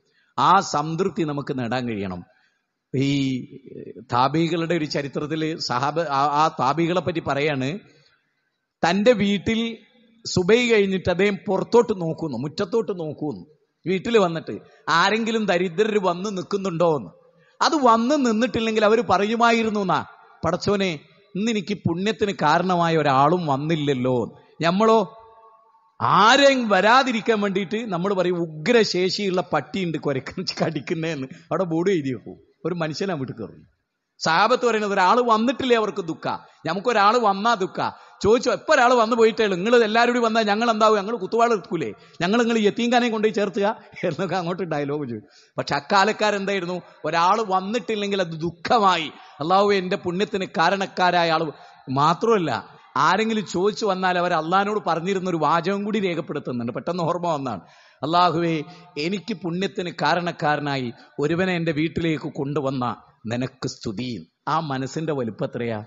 ആ സംതൃപ്തി നമുക്ക് നേടാൻ കഴിയണം ഈ താബികളുടെ ഒരു ചരിത്രത്തിൽ സഹാബ ആ താബികളെ പറ്റി പറയാണ് തൻ്റെ വീട്ടിൽ സുബൈ കഴിഞ്ഞിട്ട് അദ്ദേഹം പുറത്തോട്ട് നോക്കുന്നു മുറ്റത്തോട്ട് നോക്കുന്നു വീട്ടിൽ വന്നിട്ട് ആരെങ്കിലും ദരിദ്രർ വന്ന് നിൽക്കുന്നുണ്ടോ എന്ന് അത് വന്ന് നിന്നിട്ടില്ലെങ്കിൽ അവർ പറയുമായിരുന്നു എന്നാ പടച്ചോനെ ഇന്നെനിക്ക് പുണ്യത്തിന് കാരണമായ ഒരാളും വന്നില്ലല്ലോ നമ്മളോ ആരെയും വരാതിരിക്കാൻ വേണ്ടിയിട്ട് നമ്മൾ പറയും ഉഗ്രശേഷിയുള്ള പട്ടിയുണ്ട് കുരക്കൻ കടിക്കുന്നതെന്ന് അവിടെ ബോർഡ് എഴുതി വെക്കും ഒരു മനുഷ്യനെ അങ്ങോട്ട് കയറുന്നു സാപത്ത് പറയുന്നത് ഒരാൾ വന്നിട്ടില്ലേ അവർക്ക് ദുഃഖ നമുക്കൊരാൾ വന്നാ ദുഃഖ ചോദിച്ചു ഇപ്പൊ ഒരാൾ വന്നു പോയിട്ടേ നിങ്ങൾ എല്ലാവരും കൂടി വന്നാൽ ഞങ്ങൾ എന്താവും ഞങ്ങൾ കുത്തുവാള എടുക്കൂലേ ഞങ്ങൾ നിങ്ങൾ യത്തീങ്കാനെ കൊണ്ടുപോയി ചേർത്തുക എന്നൊക്കെ അങ്ങോട്ട് ഡയലോഗ് ചോദിച്ചു പക്ഷെ എന്തായിരുന്നു ഒരാൾ വന്നിട്ടില്ലെങ്കിൽ അത് ദുഃഖമായി അള്ളാഹു എന്റെ പുണ്യത്തിന് കാരണക്കാരായ ആൾ മാത്രമല്ല ആരെങ്കിലും ചോദിച്ചു വന്നാൽ അവർ അള്ളഹാനോട് പറഞ്ഞിരുന്ന ഒരു വാചകം കൂടി രേഖപ്പെടുത്തുന്നുണ്ട് പെട്ടെന്ന് ഓർമ്മ വന്നാണ് അള്ളാഹുവേ എനിക്ക് പുണ്യത്തിന് കാരണക്കാരനായി ഒരുവനെ എൻ്റെ വീട്ടിലേക്ക് കൊണ്ടുവന്ന നിനക്ക് സ്തുതിയും ആ മനസ്സിന്റെ വലുപ്പത്രയാ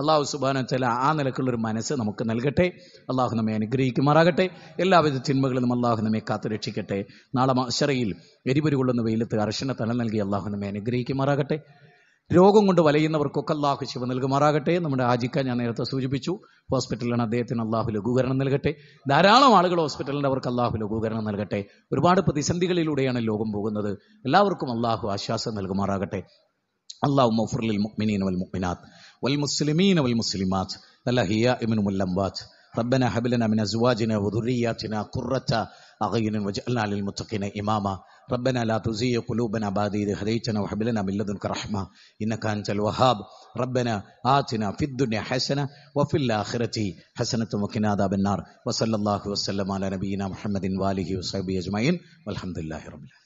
അള്ളാഹു ചില ആ നിലക്കുള്ളൊരു മനസ്സ് നമുക്ക് നൽകട്ടെ അള്ളാഹു നമ്മെ അനുഗ്രഹിക്കുമാറാകട്ടെ എല്ലാവിധ തിന്മകളിലും അള്ളാഹു നമ്മെ കാത്തു രക്ഷിക്കട്ടെ നാളെ മഷറയിൽ എരിപൊരു കൊള്ളുന്ന വെയിലത്ത് കർശന തല നൽകി അള്ളാഹു നമ്മെ അനുഗ്രഹിക്കുമാറാകട്ടെ രോഗം കൊണ്ട് വലയുന്നവർക്കൊക്കെ അള്ളാഹു ശിവ നൽകുമാറാകട്ടെ നമ്മുടെ ആജിക്ക ഞാൻ നേരത്തെ സൂചിപ്പിച്ചു ഹോസ്പിറ്റലിലാണ് അദ്ദേഹത്തിന് അള്ളാഹു ലഘൂകരണം നൽകട്ടെ ധാരാളം ആളുകൾ ഹോസ്പിറ്റലിൻ്റെ അവർക്ക് അള്ളാഹു ലഘൂകരണം നൽകട്ടെ ഒരുപാട് പ്രതിസന്ധികളിലൂടെയാണ് ലോകം പോകുന്നത് എല്ലാവർക്കും അള്ളാഹു ആശ്വാസം നൽകുമാറാകട്ടെ അള്ളാഹു മൊഫുറിൽ മുഅ്മിനീൻ വൽ മുഅ്മിനാത്ത് والمسلمين والمسلمات هي من ملمات ربنا هب لنا من أزواجنا وذرياتنا قرة أعين وجعلنا للمتقين إماما ربنا لا تزيغ قلوبنا بعد إذ هديتنا وهب لنا من لدنك رحمة إنك أنت الوهاب ربنا آتنا في الدنيا حسنة وفي الآخرة حسنة وقنا عذاب النار وصلى الله وسلم على نبينا محمد وآله وصحبه أجمعين والحمد لله رب العالمين